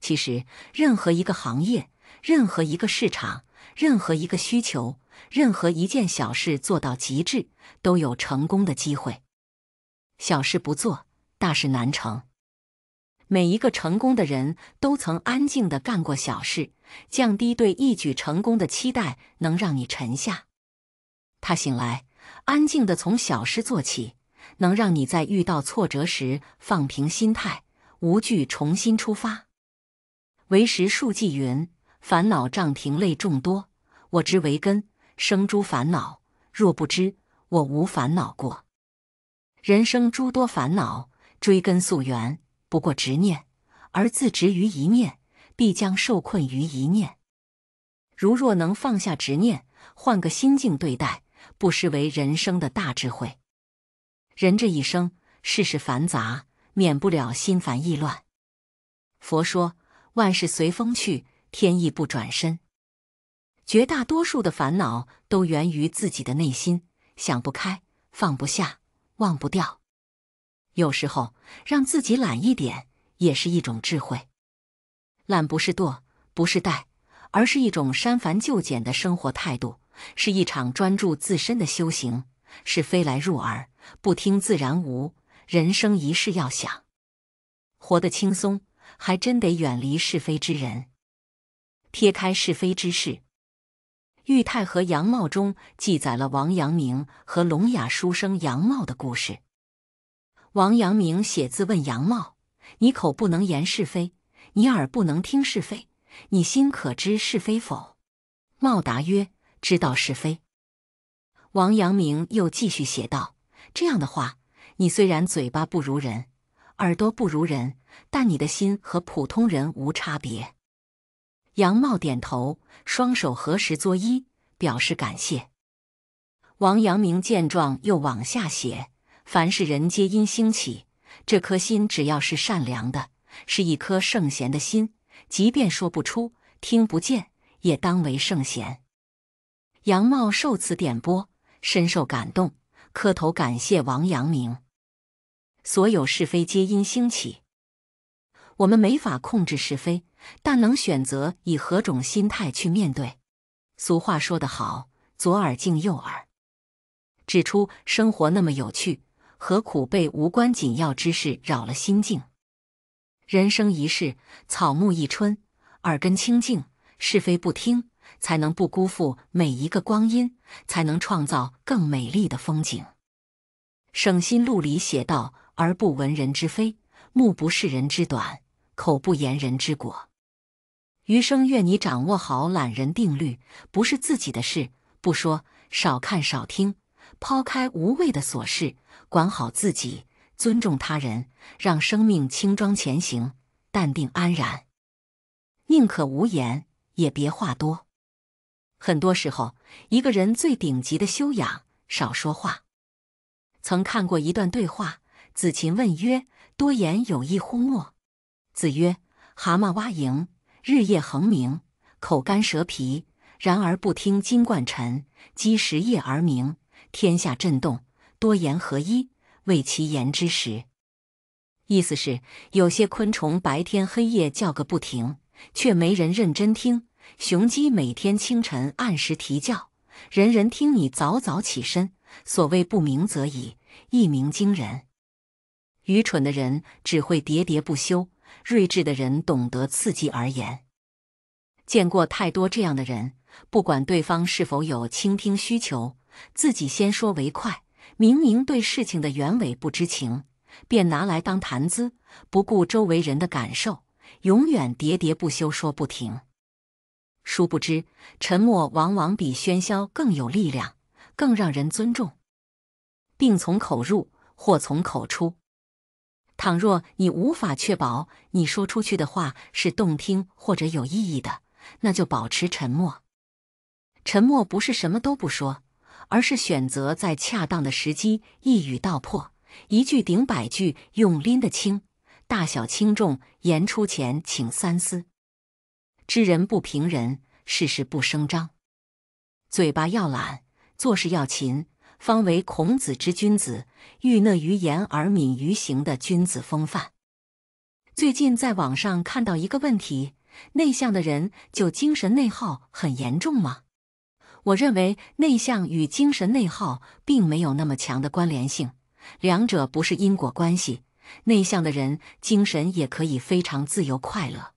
其实，任何一个行业，任何一个市场，任何一个需求，任何一件小事做到极致，都有成功的机会。小事不做。大事难成，每一个成功的人都曾安静的干过小事。降低对一举成功的期待，能让你沉下。他醒来，安静的从小事做起，能让你在遇到挫折时放平心态，无惧重新出发。唯识数计云：“烦恼障、停类众多，我知为根生诸烦恼；若不知，我无烦恼过。人生诸多烦恼。”追根溯源，不过执念，而自执于一念，必将受困于一念。如若能放下执念，换个心境对待，不失为人生的大智慧。人这一生，世事繁杂，免不了心烦意乱。佛说：“万事随风去，天意不转身。”绝大多数的烦恼都源于自己的内心，想不开，放不下，忘不掉。有时候，让自己懒一点也是一种智慧。懒不是惰，不是怠，而是一种删繁就简的生活态度，是一场专注自身的修行。是非来入耳，不听自然无。人生一世，要想活得轻松，还真得远离是非之人，撇开是非之事。《玉泰和杨茂中记载了王阳明和聋哑书生杨茂的故事。王阳明写字问杨茂：“你口不能言是非，你耳不能听是非，你心可知是非否？”茂答曰：“知道是非。”王阳明又继续写道：“这样的话，你虽然嘴巴不如人，耳朵不如人，但你的心和普通人无差别。”杨茂点头，双手合十作揖，表示感谢。王阳明见状，又往下写。凡是人皆因兴起，这颗心只要是善良的，是一颗圣贤的心，即便说不出、听不见，也当为圣贤。杨茂受此点拨，深受感动，磕头感谢王阳明。所有是非皆因兴起，我们没法控制是非，但能选择以何种心态去面对。俗话说得好：“左耳进右耳。”指出生活那么有趣。何苦被无关紧要之事扰了心境？人生一世，草木一春，耳根清净，是非不听，才能不辜负每一个光阴，才能创造更美丽的风景。省心录里写道：“而不闻人之非，目不视人之短，口不言人之果。”余生愿你掌握好懒人定律，不是自己的事，不说，少看，少听。抛开无谓的琐事，管好自己，尊重他人，让生命轻装前行，淡定安然。宁可无言，也别话多。很多时候，一个人最顶级的修养，少说话。曾看过一段对话：子禽问曰：“多言有益乎？”莫？”子曰：“蛤蟆蛙营，日夜恒鸣，口干舌疲，然而不听金冠尘积食夜而鸣。”天下震动，多言合一，为其言之时。意思是有些昆虫白天黑夜叫个不停，却没人认真听。雄鸡每天清晨按时啼叫，人人听你早早起身。所谓不鸣则已，一鸣惊人。愚蠢的人只会喋喋不休，睿智的人懂得刺激而言。见过太多这样的人，不管对方是否有倾听需求。自己先说为快，明明对事情的原委不知情，便拿来当谈资，不顾周围人的感受，永远喋喋不休说不停。殊不知，沉默往往比喧嚣更有力量，更让人尊重。病从口入，祸从口出。倘若你无法确保你说出去的话是动听或者有意义的，那就保持沉默。沉默不是什么都不说。而是选择在恰当的时机一语道破，一句顶百句，用拎得清，大小轻重言出前请三思，知人不评人，事事不声张，嘴巴要懒，做事要勤，方为孔子之君子，欲讷于言而敏于行的君子风范。最近在网上看到一个问题：内向的人就精神内耗很严重吗？我认为内向与精神内耗并没有那么强的关联性，两者不是因果关系。内向的人精神也可以非常自由快乐。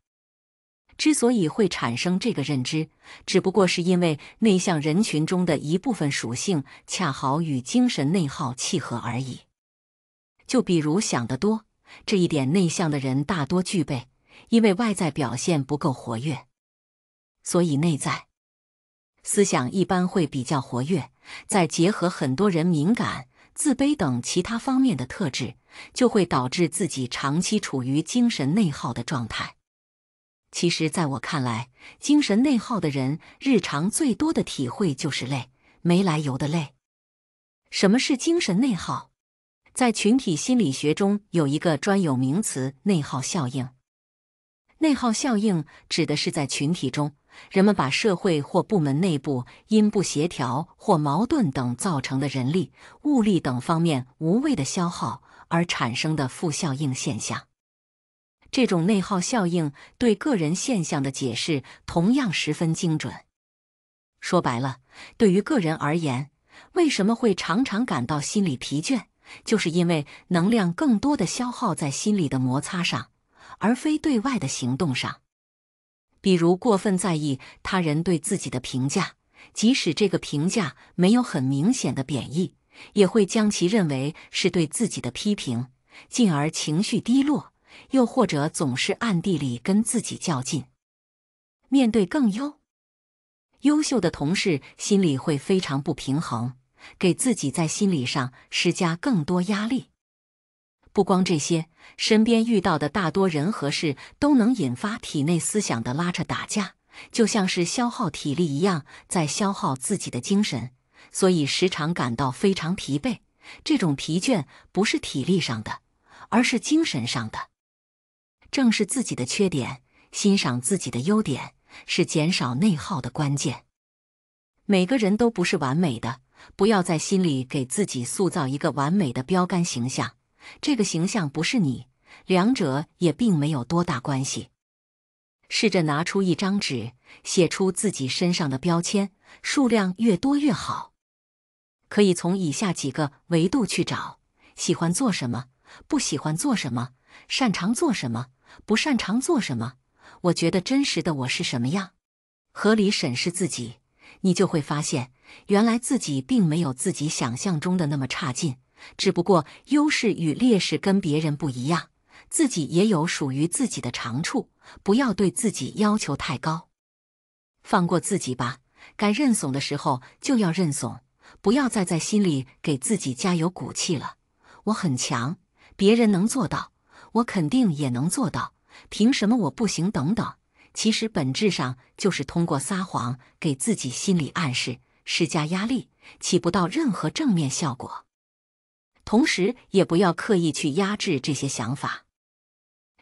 之所以会产生这个认知，只不过是因为内向人群中的一部分属性恰好与精神内耗契合而已。就比如想得多这一点，内向的人大多具备，因为外在表现不够活跃，所以内在。思想一般会比较活跃，再结合很多人敏感、自卑等其他方面的特质，就会导致自己长期处于精神内耗的状态。其实，在我看来，精神内耗的人日常最多的体会就是累，没来由的累。什么是精神内耗？在群体心理学中有一个专有名词“内耗效应”。内耗效应指的是在群体中。人们把社会或部门内部因不协调或矛盾等造成的人力、物力等方面无谓的消耗而产生的负效应现象，这种内耗效应对个人现象的解释同样十分精准。说白了，对于个人而言，为什么会常常感到心理疲倦，就是因为能量更多的消耗在心理的摩擦上，而非对外的行动上。比如过分在意他人对自己的评价，即使这个评价没有很明显的贬义，也会将其认为是对自己的批评，进而情绪低落；又或者总是暗地里跟自己较劲，面对更优、优秀的同事，心里会非常不平衡，给自己在心理上施加更多压力。不光这些，身边遇到的大多人和事都能引发体内思想的拉扯打架，就像是消耗体力一样，在消耗自己的精神，所以时常感到非常疲惫。这种疲倦不是体力上的，而是精神上的。正视自己的缺点，欣赏自己的优点，是减少内耗的关键。每个人都不是完美的，不要在心里给自己塑造一个完美的标杆形象。这个形象不是你，两者也并没有多大关系。试着拿出一张纸，写出自己身上的标签，数量越多越好。可以从以下几个维度去找：喜欢做什么，不喜欢做什么，擅长做什么，不擅长做什么。我觉得真实的我是什么样？合理审视自己，你就会发现，原来自己并没有自己想象中的那么差劲。只不过优势与劣势跟别人不一样，自己也有属于自己的长处，不要对自己要求太高，放过自己吧。该认怂的时候就要认怂，不要再在心里给自己加油鼓气了。我很强，别人能做到，我肯定也能做到，凭什么我不行？等等，其实本质上就是通过撒谎给自己心理暗示，施加压力，起不到任何正面效果。同时，也不要刻意去压制这些想法。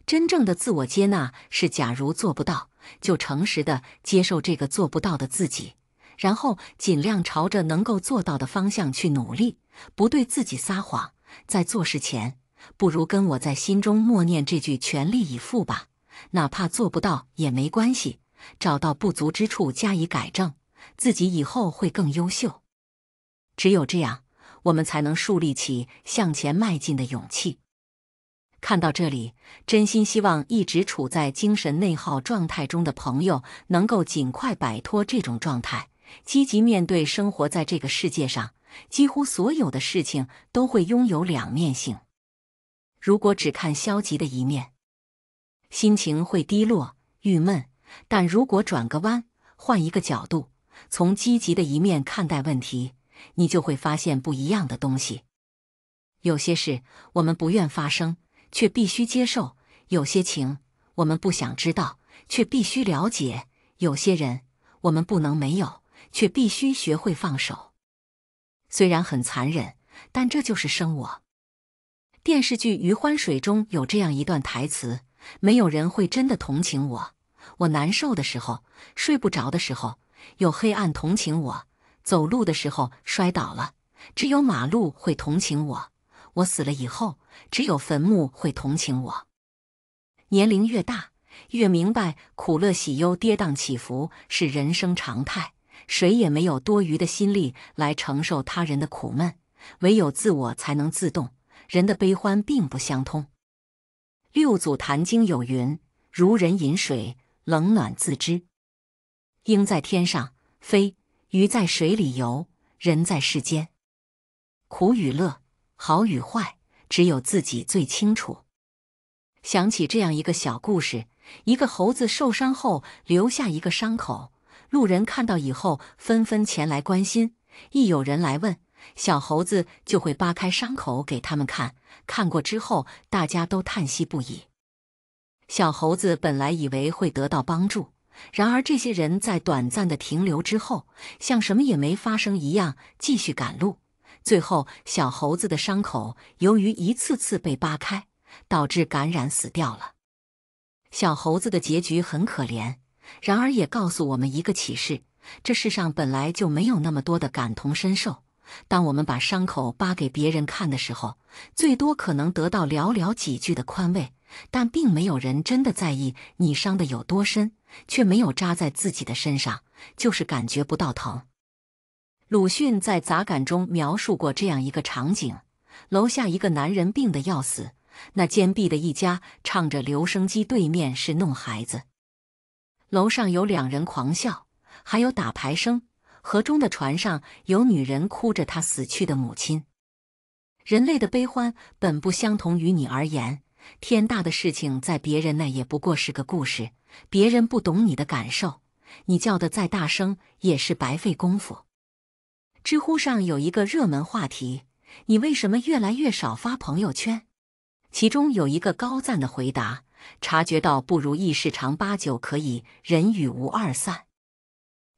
真正的自我接纳是：假如做不到，就诚实的接受这个做不到的自己，然后尽量朝着能够做到的方向去努力，不对自己撒谎。在做事前，不如跟我在心中默念这句“全力以赴”吧。哪怕做不到也没关系，找到不足之处加以改正，自己以后会更优秀。只有这样。我们才能树立起向前迈进的勇气。看到这里，真心希望一直处在精神内耗状态中的朋友能够尽快摆脱这种状态，积极面对生活。在这个世界上，几乎所有的事情都会拥有两面性。如果只看消极的一面，心情会低落、郁闷；但如果转个弯，换一个角度，从积极的一面看待问题。你就会发现不一样的东西。有些事我们不愿发生，却必须接受；有些情我们不想知道，却必须了解；有些人我们不能没有，却必须学会放手。虽然很残忍，但这就是生我。电视剧《余欢水》中有这样一段台词：“没有人会真的同情我，我难受的时候，睡不着的时候，有黑暗同情我。”走路的时候摔倒了，只有马路会同情我；我死了以后，只有坟墓会同情我。年龄越大，越明白苦乐喜忧跌宕起伏是人生常态，谁也没有多余的心力来承受他人的苦闷，唯有自我才能自动。人的悲欢并不相通。六祖坛经有云：“如人饮水，冷暖自知。”鹰在天上飞。鱼在水里游，人在世间，苦与乐，好与坏，只有自己最清楚。想起这样一个小故事：一个猴子受伤后留下一个伤口，路人看到以后纷纷前来关心。一有人来问，小猴子就会扒开伤口给他们看。看过之后，大家都叹息不已。小猴子本来以为会得到帮助。然而，这些人在短暂的停留之后，像什么也没发生一样继续赶路。最后，小猴子的伤口由于一次次被扒开，导致感染死掉了。小猴子的结局很可怜，然而也告诉我们一个启示：这世上本来就没有那么多的感同身受。当我们把伤口扒给别人看的时候，最多可能得到寥寥几句的宽慰。但并没有人真的在意你伤的有多深，却没有扎在自己的身上，就是感觉不到疼。鲁迅在杂感中描述过这样一个场景：楼下一个男人病得要死，那坚壁的一家唱着留声机，对面是弄孩子；楼上有两人狂笑，还有打牌声；河中的船上有女人哭着她死去的母亲。人类的悲欢本不相同，于你而言。天大的事情，在别人那也不过是个故事。别人不懂你的感受，你叫的再大声也是白费功夫。知乎上有一个热门话题：“你为什么越来越少发朋友圈？”其中有一个高赞的回答：“察觉到不如意事，长八九可以，人与无二散。”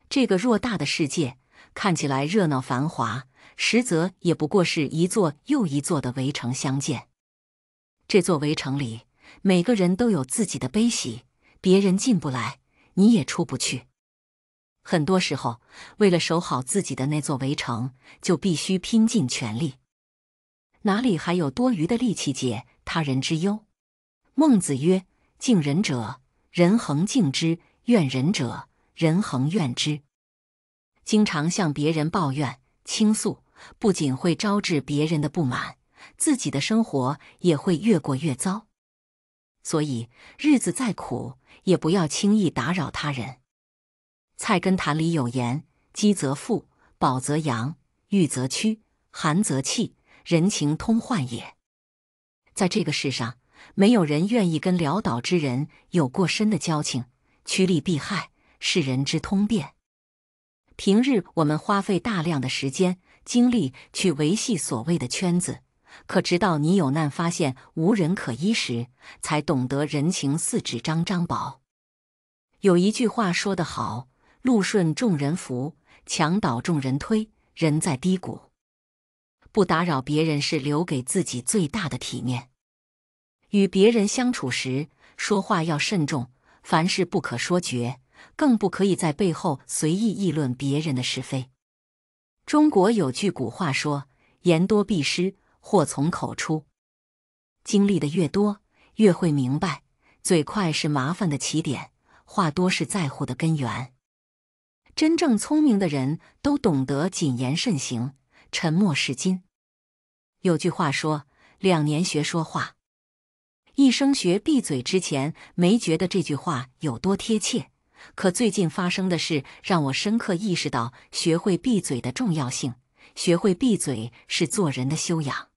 这个偌大的世界，看起来热闹繁华，实则也不过是一座又一座的围城相见。这座围城里，每个人都有自己的悲喜，别人进不来，你也出不去。很多时候，为了守好自己的那座围城，就必须拼尽全力，哪里还有多余的力气解他人之忧？孟子曰：“敬人者，人恒敬之；怨人者，人恒怨之。”经常向别人抱怨、倾诉，不仅会招致别人的不满。自己的生活也会越过越糟，所以日子再苦也不要轻易打扰他人。《菜根谭》里有言：“积则富，饱则扬，遇则趋，寒则弃，人情通患也。”在这个世上，没有人愿意跟潦倒之人有过深的交情。趋利避害是人之通变。平日我们花费大量的时间精力去维系所谓的圈子。可直到你有难发现无人可依时，才懂得人情似纸张张薄。有一句话说得好：“路顺众人扶，墙倒众人推。”人在低谷，不打扰别人是留给自己最大的体面。与别人相处时，说话要慎重，凡事不可说绝，更不可以在背后随意议论别人的是非。中国有句古话说：“言多必失。”祸从口出，经历的越多，越会明白，嘴快是麻烦的起点，话多是在乎的根源。真正聪明的人都懂得谨言慎行，沉默是金。有句话说：“两年学说话，一生学闭嘴。”之前没觉得这句话有多贴切，可最近发生的事让我深刻意识到学会闭嘴的重要性。学会闭嘴是做人的修养。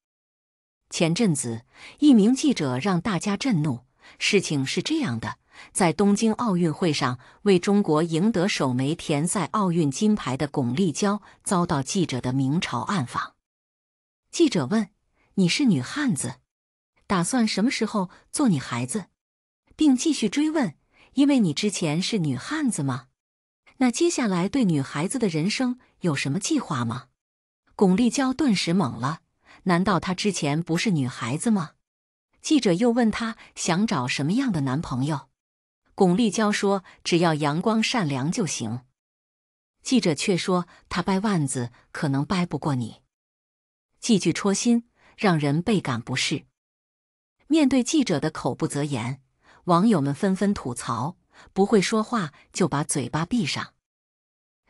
前阵子，一名记者让大家震怒。事情是这样的：在东京奥运会上为中国赢得首枚田赛奥运金牌的巩立姣，遭到记者的明嘲暗讽。记者问：“你是女汉子，打算什么时候做你孩子？”并继续追问：“因为你之前是女汉子吗？那接下来对女孩子的人生有什么计划吗？”巩立姣顿时懵了。难道她之前不是女孩子吗？记者又问她想找什么样的男朋友。巩立姣说：“只要阳光、善良就行。”记者却说：“她掰腕子可能掰不过你。”句句戳心，让人倍感不适。面对记者的口不择言，网友们纷纷吐槽：“不会说话就把嘴巴闭上。”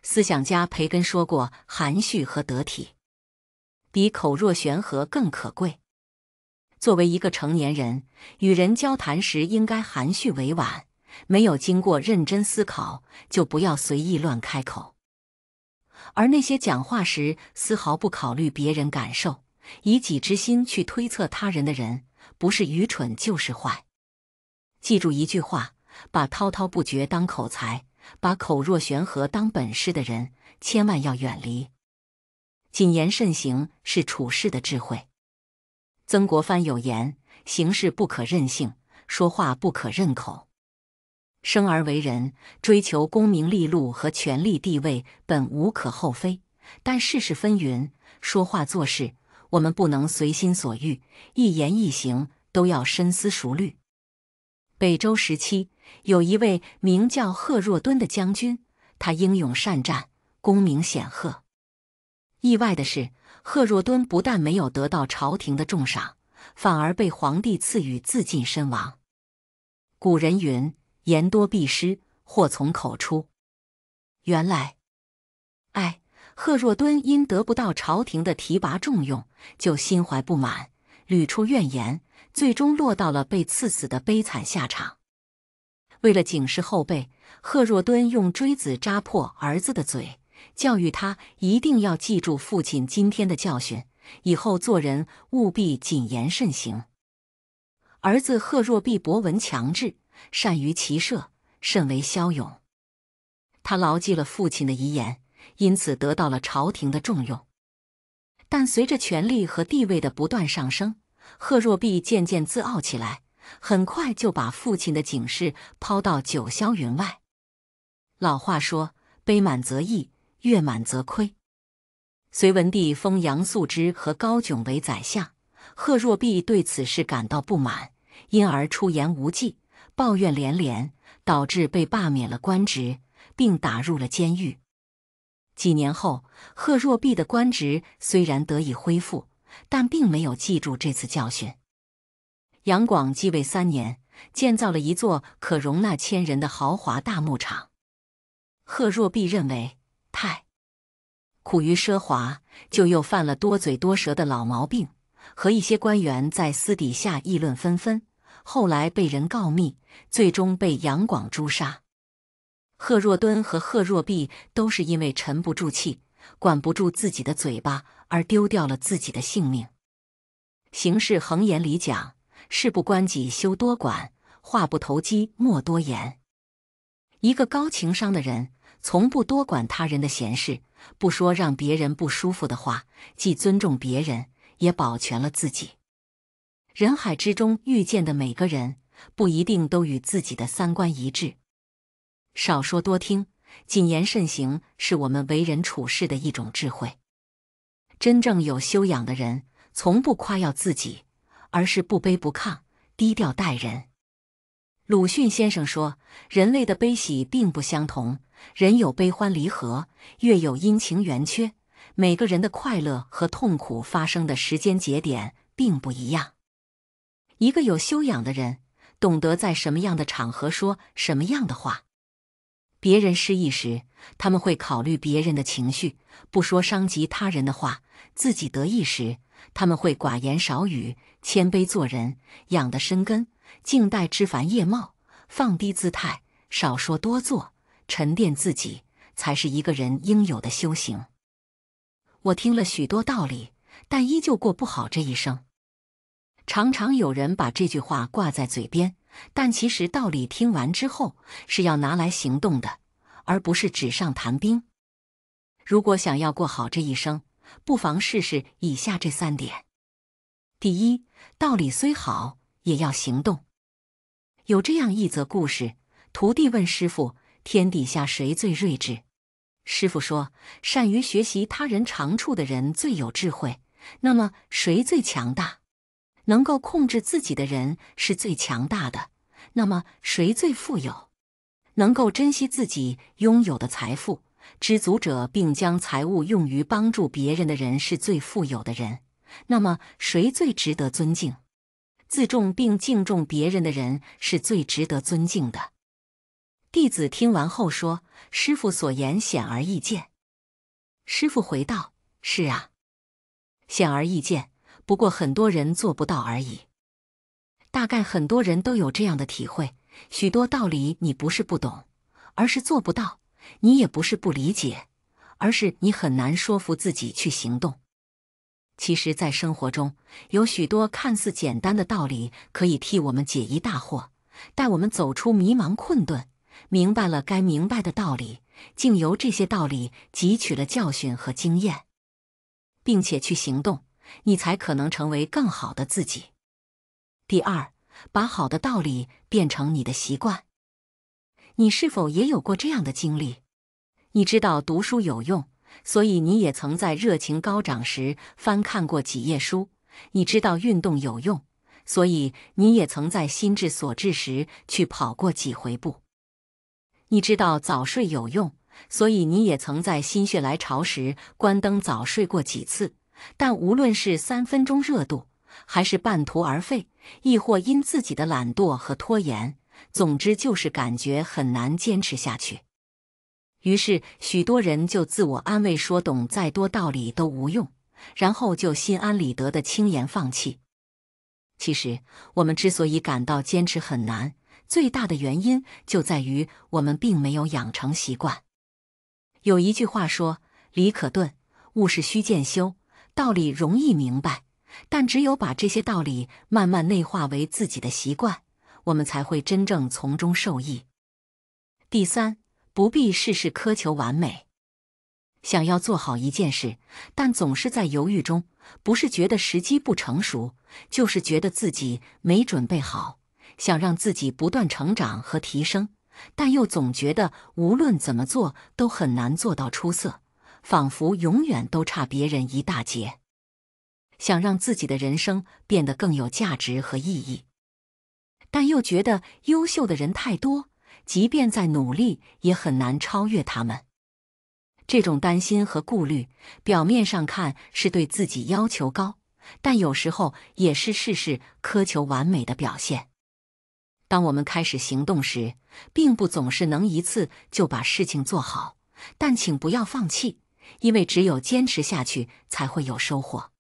思想家培根说过：“含蓄和得体。”比口若悬河更可贵。作为一个成年人，与人交谈时应该含蓄委婉，没有经过认真思考就不要随意乱开口。而那些讲话时丝毫不考虑别人感受、以己之心去推测他人的人，不是愚蠢就是坏。记住一句话：把滔滔不绝当口才，把口若悬河当本事的人，千万要远离。谨言慎行是处事的智慧。曾国藩有言：“行事不可任性，说话不可任口。”生而为人，追求功名利禄和权力地位本无可厚非，但世事纷纭，说话做事，我们不能随心所欲，一言一行都要深思熟虑。北周时期，有一位名叫贺若敦的将军，他英勇善战，功名显赫。意外的是，贺若敦不但没有得到朝廷的重赏，反而被皇帝赐予自尽身亡。古人云：“言多必失，祸从口出。”原来，哎，贺若敦因得不到朝廷的提拔重用，就心怀不满，屡出怨言，最终落到了被赐死的悲惨下场。为了警示后辈，贺若敦用锥子扎破儿子的嘴。教育他一定要记住父亲今天的教训，以后做人务必谨言慎行。儿子贺若弼博闻强志，善于骑射，甚为骁勇。他牢记了父亲的遗言，因此得到了朝廷的重用。但随着权力和地位的不断上升，贺若弼渐渐自傲起来，很快就把父亲的警示抛到九霄云外。老话说：“杯满则溢。”月满则亏。隋文帝封杨素之和高炯为宰相，贺若弼对此事感到不满，因而出言无忌，抱怨连连，导致被罢免了官职，并打入了监狱。几年后，贺若弼的官职虽然得以恢复，但并没有记住这次教训。杨广继位三年，建造了一座可容纳千人的豪华大牧场。贺若弼认为。苦于奢华，就又犯了多嘴多舌的老毛病，和一些官员在私底下议论纷纷。后来被人告密，最终被杨广诛杀。贺若敦和贺若弼都是因为沉不住气、管不住自己的嘴巴而丢掉了自己的性命。行事横言里讲：“事不关己休多管，话不投机莫多言。”一个高情商的人。从不多管他人的闲事，不说让别人不舒服的话，既尊重别人，也保全了自己。人海之中遇见的每个人，不一定都与自己的三观一致。少说多听，谨言慎行，是我们为人处事的一种智慧。真正有修养的人，从不夸耀自己，而是不卑不亢，低调待人。鲁迅先生说：“人类的悲喜并不相同。”人有悲欢离合，月有阴晴圆缺。每个人的快乐和痛苦发生的时间节点并不一样。一个有修养的人，懂得在什么样的场合说什么样的话。别人失意时，他们会考虑别人的情绪，不说伤及他人的话；自己得意时，他们会寡言少语，谦卑做人，养得深根，静待枝繁叶茂，放低姿态，少说多做。沉淀自己才是一个人应有的修行。我听了许多道理，但依旧过不好这一生。常常有人把这句话挂在嘴边，但其实道理听完之后是要拿来行动的，而不是纸上谈兵。如果想要过好这一生，不妨试试以下这三点：第一，道理虽好，也要行动。有这样一则故事：徒弟问师傅。天底下谁最睿智？师傅说，善于学习他人长处的人最有智慧。那么谁最强大？能够控制自己的人是最强大的。那么谁最富有？能够珍惜自己拥有的财富、知足者，并将财物用于帮助别人的人是最富有的人。那么谁最值得尊敬？自重并敬重别人的人是最值得尊敬的。弟子听完后说：“师傅所言显而易见。”师傅回道：“是啊，显而易见，不过很多人做不到而已。大概很多人都有这样的体会：许多道理你不是不懂，而是做不到；你也不是不理解，而是你很难说服自己去行动。其实，在生活中有许多看似简单的道理，可以替我们解一大惑，带我们走出迷茫困顿。”明白了该明白的道理，竟由这些道理汲取了教训和经验，并且去行动，你才可能成为更好的自己。第二，把好的道理变成你的习惯。你是否也有过这样的经历？你知道读书有用，所以你也曾在热情高涨时翻看过几页书；你知道运动有用，所以你也曾在心智所至时去跑过几回步。你知道早睡有用，所以你也曾在心血来潮时关灯早睡过几次。但无论是三分钟热度，还是半途而废，亦或因自己的懒惰和拖延，总之就是感觉很难坚持下去。于是，许多人就自我安慰说，懂再多道理都无用，然后就心安理得的轻言放弃。其实，我们之所以感到坚持很难，最大的原因就在于我们并没有养成习惯。有一句话说：“理可顿，物是须渐修，道理容易明白，但只有把这些道理慢慢内化为自己的习惯，我们才会真正从中受益。”第三，不必事事苛求完美。想要做好一件事，但总是在犹豫中，不是觉得时机不成熟，就是觉得自己没准备好。想让自己不断成长和提升，但又总觉得无论怎么做都很难做到出色，仿佛永远都差别人一大截。想让自己的人生变得更有价值和意义，但又觉得优秀的人太多，即便再努力也很难超越他们。这种担心和顾虑，表面上看是对自己要求高，但有时候也是事事苛求完美的表现。当我们开始行动时，并不总是能一次就把事情做好，但请不要放弃，因为只有坚持下去才会有收获。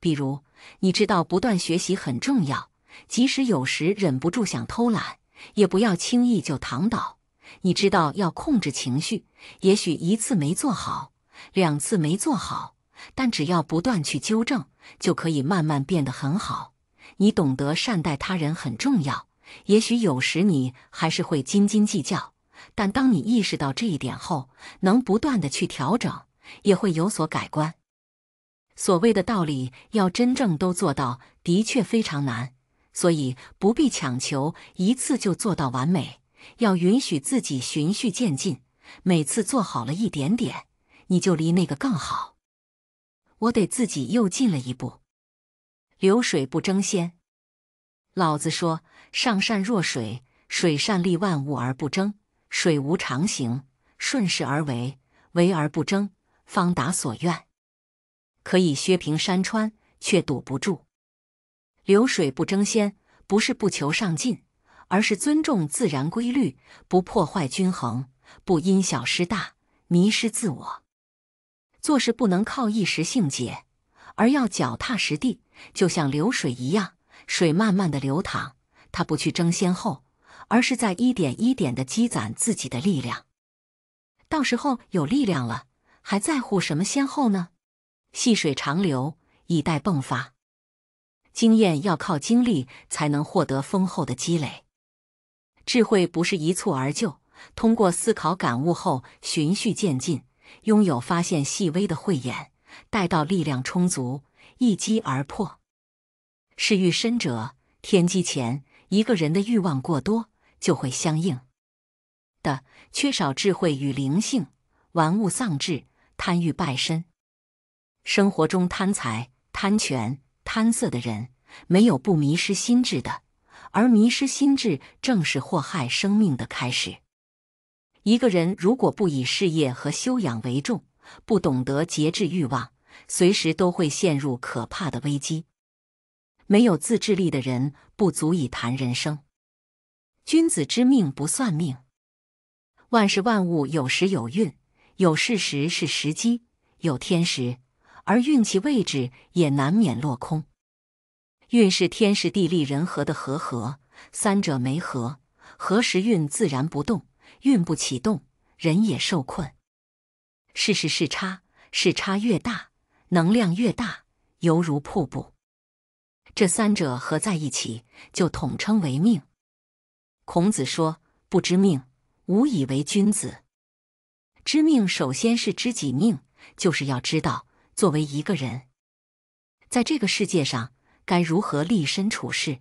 比如，你知道不断学习很重要，即使有时忍不住想偷懒，也不要轻易就躺倒。你知道要控制情绪，也许一次没做好，两次没做好，但只要不断去纠正，就可以慢慢变得很好。你懂得善待他人很重要。也许有时你还是会斤斤计较，但当你意识到这一点后，能不断的去调整，也会有所改观。所谓的道理，要真正都做到，的确非常难，所以不必强求一次就做到完美。要允许自己循序渐进，每次做好了一点点，你就离那个更好。我得自己又进了一步，流水不争先，老子说。上善若水，水善利万物而不争。水无常形，顺势而为，为而不争，方达所愿。可以削平山川，却堵不住流水不争先。不是不求上进，而是尊重自然规律，不破坏均衡，不因小失大，迷失自我。做事不能靠一时性捷，而要脚踏实地，就像流水一样，水慢慢的流淌。他不去争先后，而是在一点一点的积攒自己的力量。到时候有力量了，还在乎什么先后呢？细水长流，以待迸发。经验要靠经历才能获得丰厚的积累。智慧不是一蹴而就，通过思考感悟后循序渐进，拥有发现细微的慧眼。待到力量充足，一击而破。是欲深者，天机前。一个人的欲望过多，就会相应的缺少智慧与灵性，玩物丧志，贪欲败身。生活中贪财、贪权、贪色的人，没有不迷失心智的，而迷失心智正是祸害生命的开始。一个人如果不以事业和修养为重，不懂得节制欲望，随时都会陷入可怕的危机。没有自制力的人，不足以谈人生。君子之命不算命，万事万物有时有运，有事时是时机，有天时，而运气位置也难免落空。运是天时地利人和的和合，三者没合，何时运自然不动，运不启动，人也受困。事事是差，事差越大，能量越大，犹如瀑布。这三者合在一起，就统称为命。孔子说：“不知命，无以为君子。知命，首先是知己命，就是要知道作为一个人，在这个世界上该如何立身处世。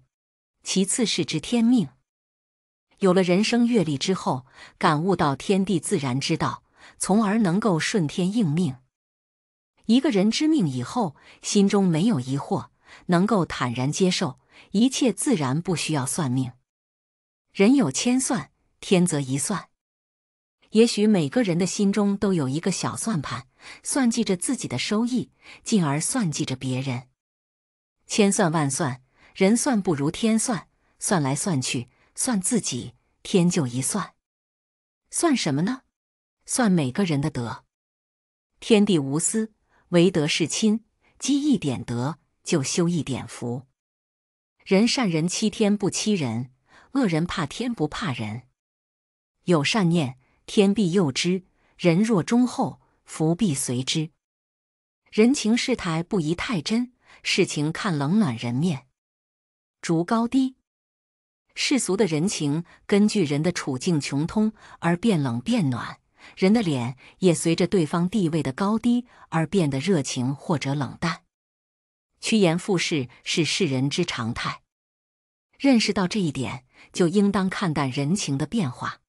其次是知天命，有了人生阅历之后，感悟到天地自然之道，从而能够顺天应命。一个人知命以后，心中没有疑惑。”能够坦然接受一切，自然不需要算命。人有千算，天则一算。也许每个人的心中都有一个小算盘，算计着自己的收益，进而算计着别人。千算万算，人算不如天算。算来算去，算自己，天就一算。算什么呢？算每个人的德。天地无私，唯德是亲。积一点德。就修一点福。人善人欺天不欺人，恶人怕天不怕人。有善念，天必佑之；人若忠厚，福必随之。人情世态不宜太真，事情看冷暖人面，逐高低。世俗的人情，根据人的处境穷通而变冷变暖，人的脸也随着对方地位的高低而变得热情或者冷淡。趋炎附势是世人之常态，认识到这一点，就应当看淡人情的变化。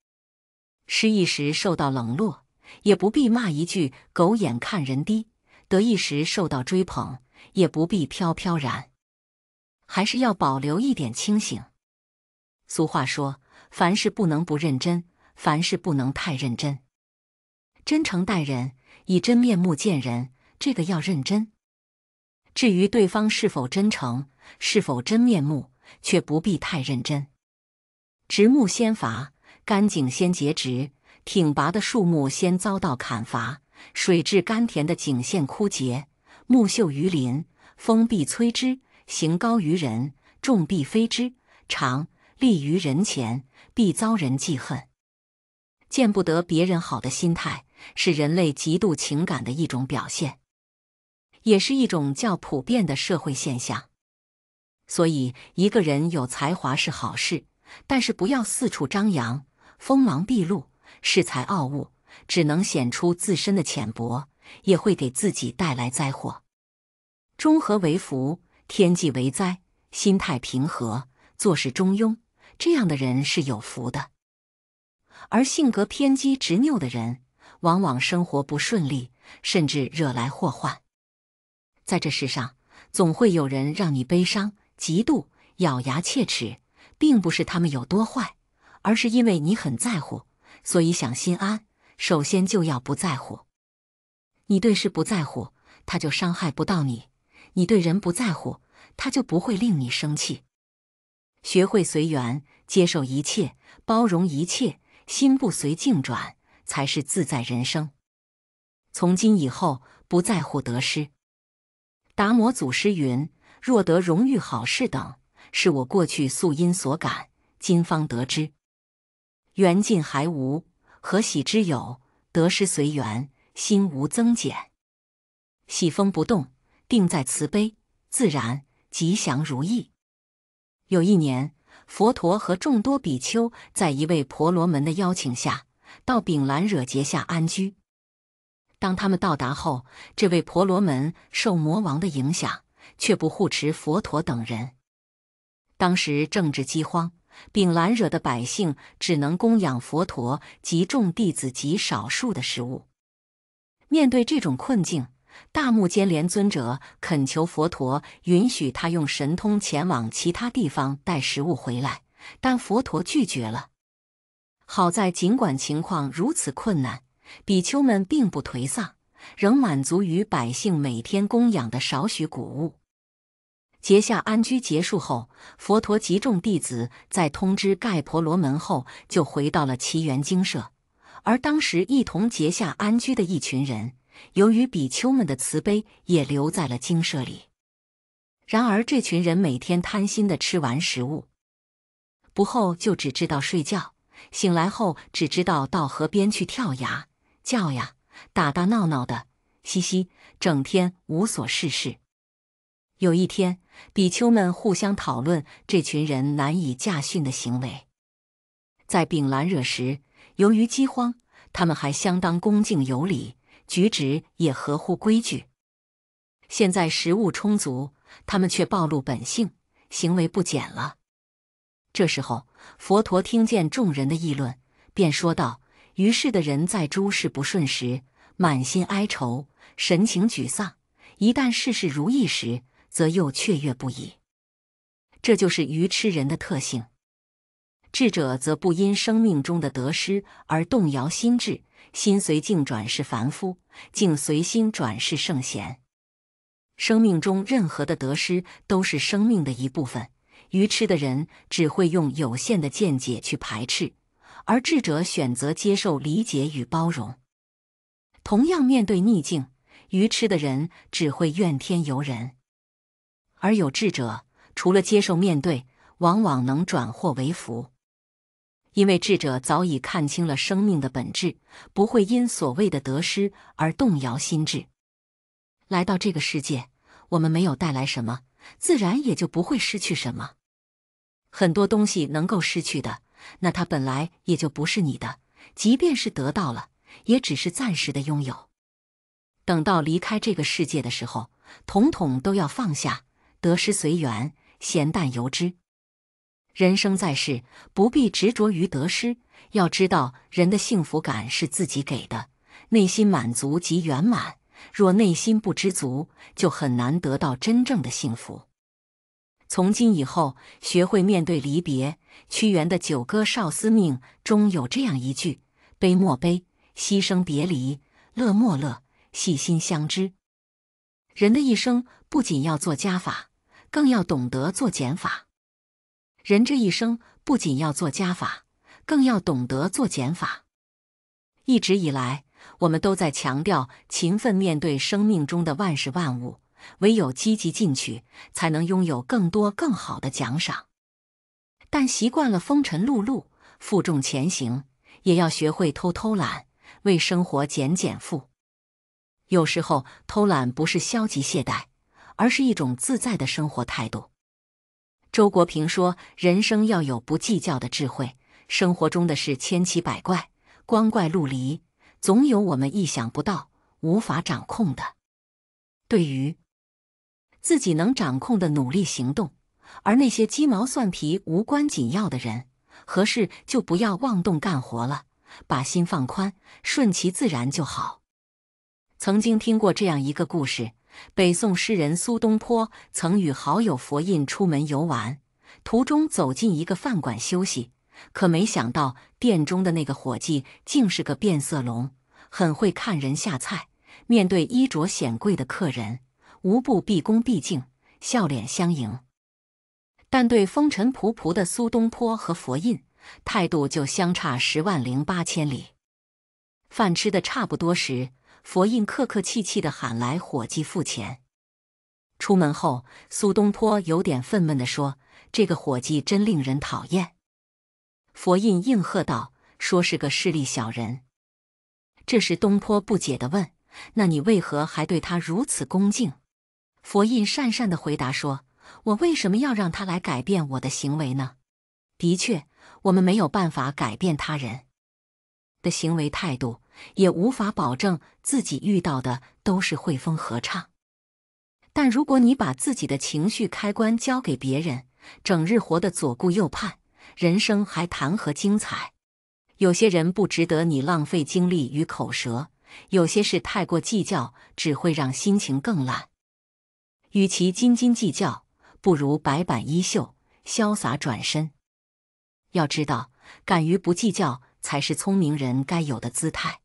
失意时受到冷落，也不必骂一句“狗眼看人低”；得意时受到追捧，也不必飘飘然。还是要保留一点清醒。俗话说：“凡事不能不认真，凡事不能太认真。”真诚待人，以真面目见人，这个要认真。至于对方是否真诚，是否真面目，却不必太认真。直木先伐，甘井先结直挺拔的树木先遭到砍伐，水质甘甜的井线枯竭。木秀于林，风必摧之；行高于人，众必非之。常立于人前，必遭人记恨。见不得别人好的心态，是人类极度情感的一种表现。也是一种较普遍的社会现象，所以一个人有才华是好事，但是不要四处张扬、锋芒毕露、恃才傲物，只能显出自身的浅薄，也会给自己带来灾祸。中和为福，天际为灾，心态平和，做事中庸，这样的人是有福的。而性格偏激、执拗的人，往往生活不顺利，甚至惹来祸患。在这世上，总会有人让你悲伤、嫉妒、咬牙切齿，并不是他们有多坏，而是因为你很在乎，所以想心安。首先就要不在乎。你对事不在乎，他就伤害不到你；你对人不在乎，他就不会令你生气。学会随缘，接受一切，包容一切，心不随境转，才是自在人生。从今以后，不在乎得失。达摩祖师云：“若得荣誉好事等，是我过去素因所感，今方得知。缘尽还无，何喜之有？得失随缘，心无增减。喜风不动，定在慈悲，自然吉祥如意。”有一年，佛陀和众多比丘在一位婆罗门的邀请下，到丙兰惹劫下安居。当他们到达后，这位婆罗门受魔王的影响，却不护持佛陀等人。当时政治饥荒，丙兰惹的百姓只能供养佛陀及众弟子极少数的食物。面对这种困境，大目犍连尊者恳求佛陀允许他用神通前往其他地方带食物回来，但佛陀拒绝了。好在尽管情况如此困难。比丘们并不颓丧，仍满足于百姓每天供养的少许谷物。结下安居结束后，佛陀及众弟子在通知盖婆罗门后，就回到了奇缘精舍。而当时一同结下安居的一群人，由于比丘们的慈悲，也留在了精舍里。然而，这群人每天贪心的吃完食物，不后就只知道睡觉，醒来后只知道到河边去跳崖。叫呀，打打闹闹的，嘻嘻，整天无所事事。有一天，比丘们互相讨论这群人难以驾训的行为。在丙兰热时，由于饥荒，他们还相当恭敬有礼，举止也合乎规矩。现在食物充足，他们却暴露本性，行为不检了。这时候，佛陀听见众人的议论，便说道。愚痴的人在诸事不顺时满心哀愁，神情沮丧；一旦事事如意时，则又雀跃不已。这就是愚痴人的特性。智者则不因生命中的得失而动摇心智，心随境转是凡夫，境随心转是圣贤。生命中任何的得失都是生命的一部分。愚痴的人只会用有限的见解去排斥。而智者选择接受理解与包容。同样面对逆境，愚痴的人只会怨天尤人，而有智者除了接受面对，往往能转祸为福。因为智者早已看清了生命的本质，不会因所谓的得失而动摇心智。来到这个世界，我们没有带来什么，自然也就不会失去什么。很多东西能够失去的。那他本来也就不是你的，即便是得到了，也只是暂时的拥有。等到离开这个世界的时候，统统都要放下，得失随缘，闲淡由之。人生在世，不必执着于得失。要知道，人的幸福感是自己给的，内心满足即圆满。若内心不知足，就很难得到真正的幸福。从今以后，学会面对离别。屈原的《九歌·少司命》中有这样一句：“悲莫悲，牺牲别离；乐莫乐，细心相知。”人的一生不仅要做加法，更要懂得做减法。人这一生不仅要做加法，更要懂得做减法。一直以来，我们都在强调勤奋面对生命中的万事万物。唯有积极进取，才能拥有更多更好的奖赏。但习惯了风尘碌碌、负重前行，也要学会偷偷懒，为生活减减负。有时候偷懒不是消极懈怠，而是一种自在的生活态度。周国平说：“人生要有不计较的智慧。生活中的事千奇百怪、光怪陆离，总有我们意想不到、无法掌控的。”对于。自己能掌控的努力行动，而那些鸡毛蒜皮无关紧要的人合适就不要妄动干活了，把心放宽，顺其自然就好。曾经听过这样一个故事：北宋诗人苏东坡曾与好友佛印出门游玩，途中走进一个饭馆休息，可没想到店中的那个伙计竟是个变色龙，很会看人下菜。面对衣着显贵的客人。无不毕恭毕敬，笑脸相迎，但对风尘仆仆的苏东坡和佛印，态度就相差十万零八千里。饭吃的差不多时，佛印客客气气地喊来伙计付钱。出门后，苏东坡有点愤懑地说：“这个伙计真令人讨厌。”佛印应和道：“说是个势利小人。”这时，东坡不解地问：“那你为何还对他如此恭敬？”佛印讪讪的回答说：“我为什么要让他来改变我的行为呢？的确，我们没有办法改变他人的行为态度，也无法保证自己遇到的都是汇丰合唱。但如果你把自己的情绪开关交给别人，整日活得左顾右盼，人生还谈何精彩？有些人不值得你浪费精力与口舌，有些事太过计较，只会让心情更烂。”与其斤斤计较，不如摆板衣袖，潇洒转身。要知道，敢于不计较，才是聪明人该有的姿态。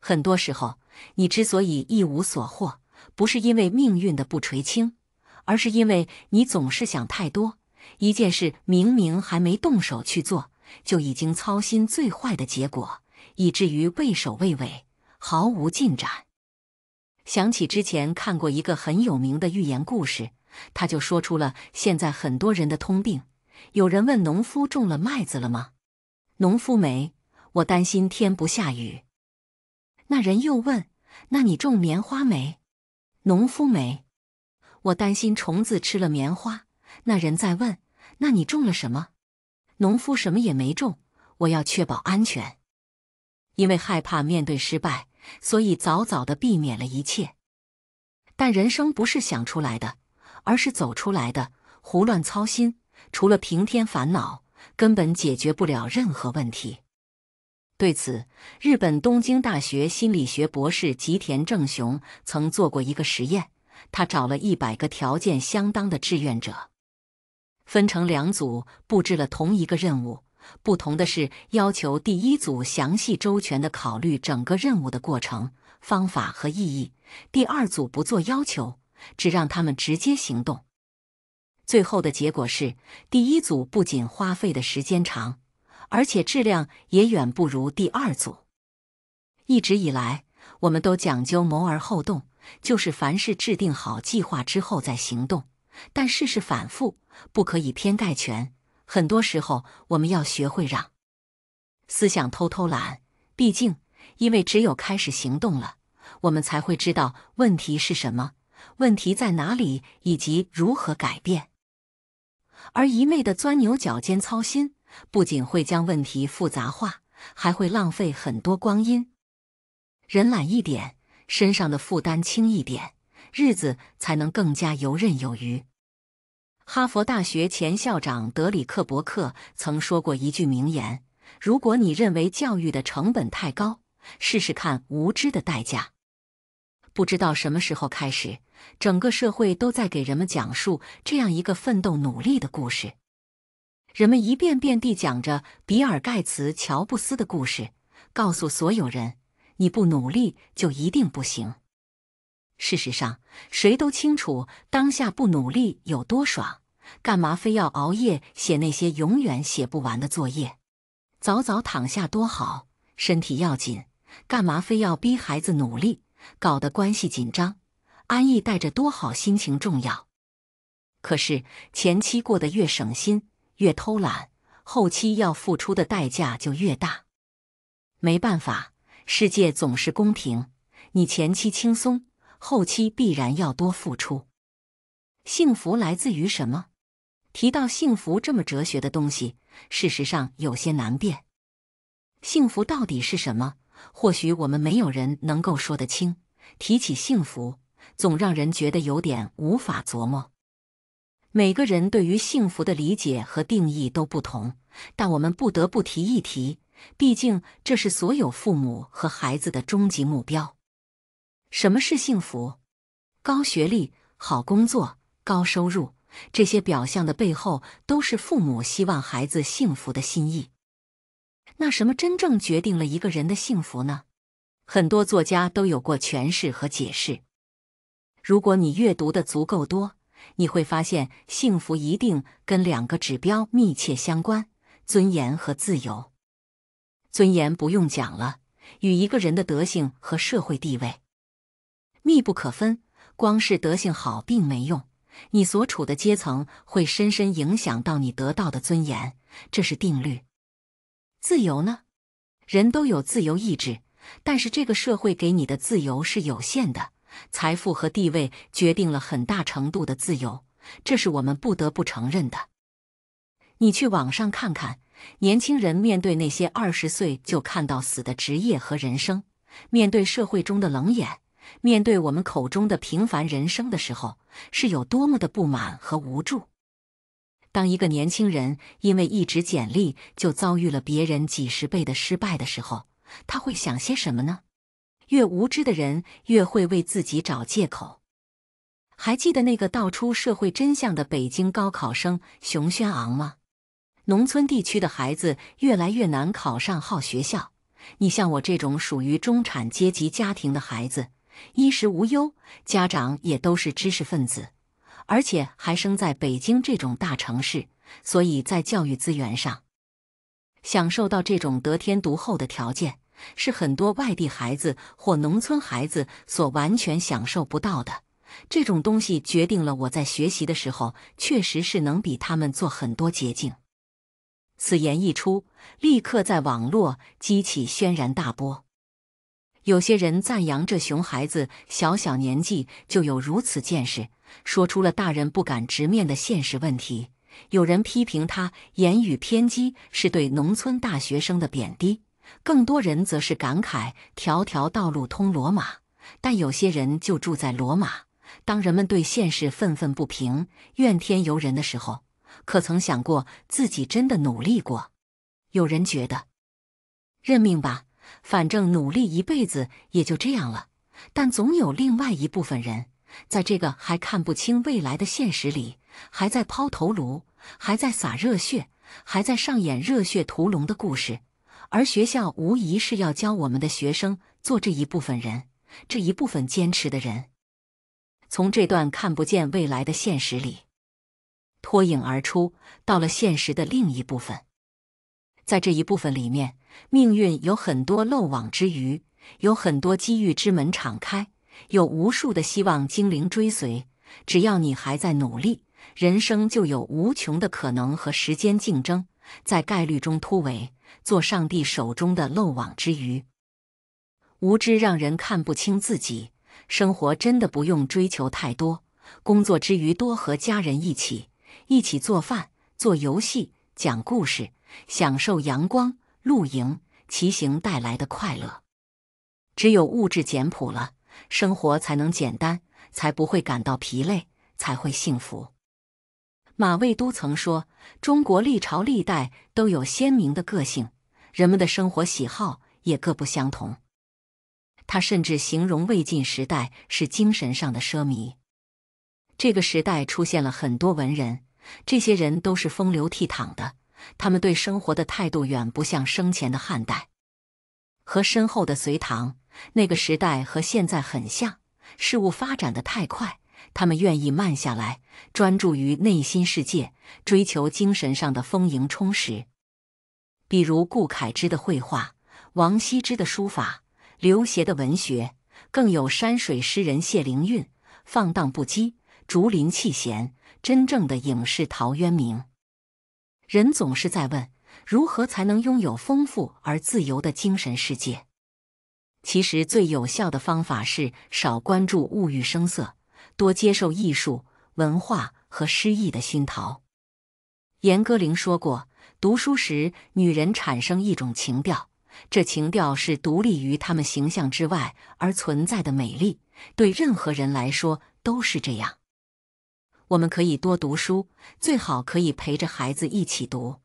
很多时候，你之所以一无所获，不是因为命运的不垂青，而是因为你总是想太多。一件事明明还没动手去做，就已经操心最坏的结果，以至于畏首畏尾，毫无进展。想起之前看过一个很有名的寓言故事，他就说出了现在很多人的通病。有人问农夫种了麦子了吗？农夫没，我担心天不下雨。那人又问，那你种棉花没？农夫没，我担心虫子吃了棉花。那人再问，那你种了什么？农夫什么也没种，我要确保安全，因为害怕面对失败。所以早早的避免了一切，但人生不是想出来的，而是走出来的。胡乱操心，除了平添烦恼，根本解决不了任何问题。对此，日本东京大学心理学博士吉田正雄曾做过一个实验，他找了一百个条件相当的志愿者，分成两组，布置了同一个任务。不同的是，要求第一组详细周全地考虑整个任务的过程、方法和意义；第二组不做要求，只让他们直接行动。最后的结果是，第一组不仅花费的时间长，而且质量也远不如第二组。一直以来，我们都讲究谋而后动，就是凡事制定好计划之后再行动。但事事反复，不可以偏概全。很多时候，我们要学会让思想偷偷懒。毕竟，因为只有开始行动了，我们才会知道问题是什么，问题在哪里，以及如何改变。而一味的钻牛角尖、操心，不仅会将问题复杂化，还会浪费很多光阴。人懒一点，身上的负担轻一点，日子才能更加游刃有余。哈佛大学前校长德里克·伯克曾说过一句名言：“如果你认为教育的成本太高，试试看无知的代价。”不知道什么时候开始，整个社会都在给人们讲述这样一个奋斗努力的故事。人们一遍遍地讲着比尔·盖茨、乔布斯的故事，告诉所有人：“你不努力就一定不行。”事实上，谁都清楚当下不努力有多爽。干嘛非要熬夜写那些永远写不完的作业？早早躺下多好，身体要紧。干嘛非要逼孩子努力，搞得关系紧张？安逸带着多好心情重要。可是前期过得越省心，越偷懒，后期要付出的代价就越大。没办法，世界总是公平，你前期轻松，后期必然要多付出。幸福来自于什么？提到幸福这么哲学的东西，事实上有些难辨。幸福到底是什么？或许我们没有人能够说得清。提起幸福，总让人觉得有点无法琢磨。每个人对于幸福的理解和定义都不同，但我们不得不提一提，毕竟这是所有父母和孩子的终极目标。什么是幸福？高学历、好工作、高收入。这些表象的背后，都是父母希望孩子幸福的心意。那什么真正决定了一个人的幸福呢？很多作家都有过诠释和解释。如果你阅读的足够多，你会发现幸福一定跟两个指标密切相关：尊严和自由。尊严不用讲了，与一个人的德性和社会地位密不可分。光是德性好并没用。你所处的阶层会深深影响到你得到的尊严，这是定律。自由呢？人都有自由意志，但是这个社会给你的自由是有限的。财富和地位决定了很大程度的自由，这是我们不得不承认的。你去网上看看，年轻人面对那些二十岁就看到死的职业和人生，面对社会中的冷眼。面对我们口中的平凡人生的时候，是有多么的不满和无助。当一个年轻人因为一纸简历就遭遇了别人几十倍的失败的时候，他会想些什么呢？越无知的人越会为自己找借口。还记得那个道出社会真相的北京高考生熊轩昂吗？农村地区的孩子越来越难考上好学校。你像我这种属于中产阶级家庭的孩子。衣食无忧，家长也都是知识分子，而且还生在北京这种大城市，所以在教育资源上享受到这种得天独厚的条件，是很多外地孩子或农村孩子所完全享受不到的。这种东西决定了我在学习的时候确实是能比他们做很多捷径。此言一出，立刻在网络激起轩然大波。有些人赞扬这熊孩子小小年纪就有如此见识，说出了大人不敢直面的现实问题。有人批评他言语偏激，是对农村大学生的贬低。更多人则是感慨“条条道路通罗马”，但有些人就住在罗马。当人们对现实愤愤不平、怨天尤人的时候，可曾想过自己真的努力过？有人觉得，认命吧。反正努力一辈子也就这样了，但总有另外一部分人，在这个还看不清未来的现实里，还在抛头颅，还在洒热血，还在上演热血屠龙的故事。而学校无疑是要教我们的学生做这一部分人，这一部分坚持的人，从这段看不见未来的现实里脱颖而出，到了现实的另一部分，在这一部分里面。命运有很多漏网之鱼，有很多机遇之门敞开，有无数的希望精灵追随。只要你还在努力，人生就有无穷的可能。和时间竞争，在概率中突围，做上帝手中的漏网之鱼。无知让人看不清自己，生活真的不用追求太多。工作之余，多和家人一起，一起做饭、做游戏、讲故事，享受阳光。露营、骑行带来的快乐，只有物质简朴了，生活才能简单，才不会感到疲累，才会幸福。马未都曾说：“中国历朝历代都有鲜明的个性，人们的生活喜好也各不相同。”他甚至形容魏晋时代是精神上的奢靡。这个时代出现了很多文人，这些人都是风流倜傥的。他们对生活的态度远不像生前的汉代和身后的隋唐那个时代和现在很像，事物发展的太快，他们愿意慢下来，专注于内心世界，追求精神上的丰盈充实。比如顾恺之的绘画，王羲之的书法，刘协的文学，更有山水诗人谢灵运，放荡不羁，竹林七闲，真正的影视陶渊明。人总是在问，如何才能拥有丰富而自由的精神世界？其实最有效的方法是少关注物欲声色，多接受艺术、文化和诗意的熏陶。严歌苓说过，读书时，女人产生一种情调，这情调是独立于她们形象之外而存在的美丽，对任何人来说都是这样。我们可以多读书，最好可以陪着孩子一起读。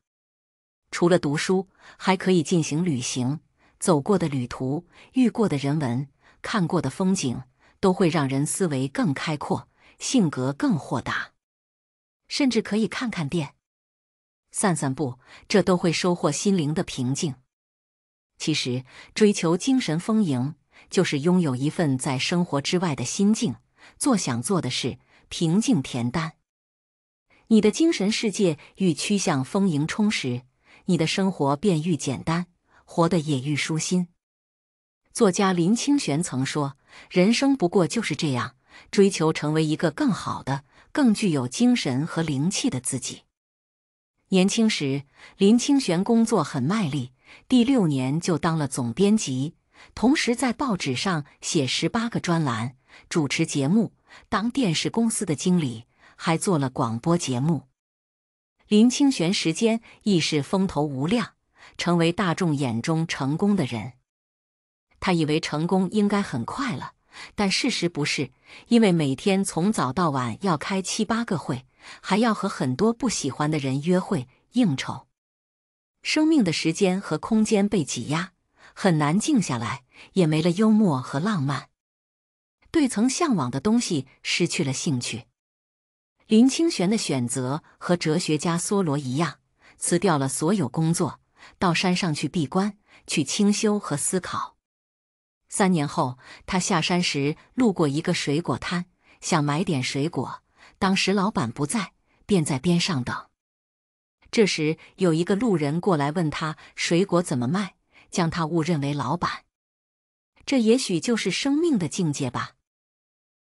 除了读书，还可以进行旅行。走过的旅途、遇过的人文、看过的风景，都会让人思维更开阔，性格更豁达。甚至可以看看店、散散步，这都会收获心灵的平静。其实，追求精神丰盈，就是拥有一份在生活之外的心境，做想做的事。平静恬淡，你的精神世界愈趋向丰盈充实，你的生活便愈简单，活得也愈舒心。作家林清玄曾说：“人生不过就是这样，追求成为一个更好的、更具有精神和灵气的自己。”年轻时，林清玄工作很卖力，第六年就当了总编辑，同时在报纸上写十八个专栏，主持节目。当电视公司的经理，还做了广播节目，林清玄时间亦是风头无量，成为大众眼中成功的人。他以为成功应该很快了，但事实不是，因为每天从早到晚要开七八个会，还要和很多不喜欢的人约会应酬，生命的时间和空间被挤压，很难静下来，也没了幽默和浪漫。对曾向往的东西失去了兴趣。林清玄的选择和哲学家梭罗一样，辞掉了所有工作，到山上去闭关、去清修和思考。三年后，他下山时路过一个水果摊，想买点水果。当时老板不在，便在边上等。这时有一个路人过来问他水果怎么卖，将他误认为老板。这也许就是生命的境界吧。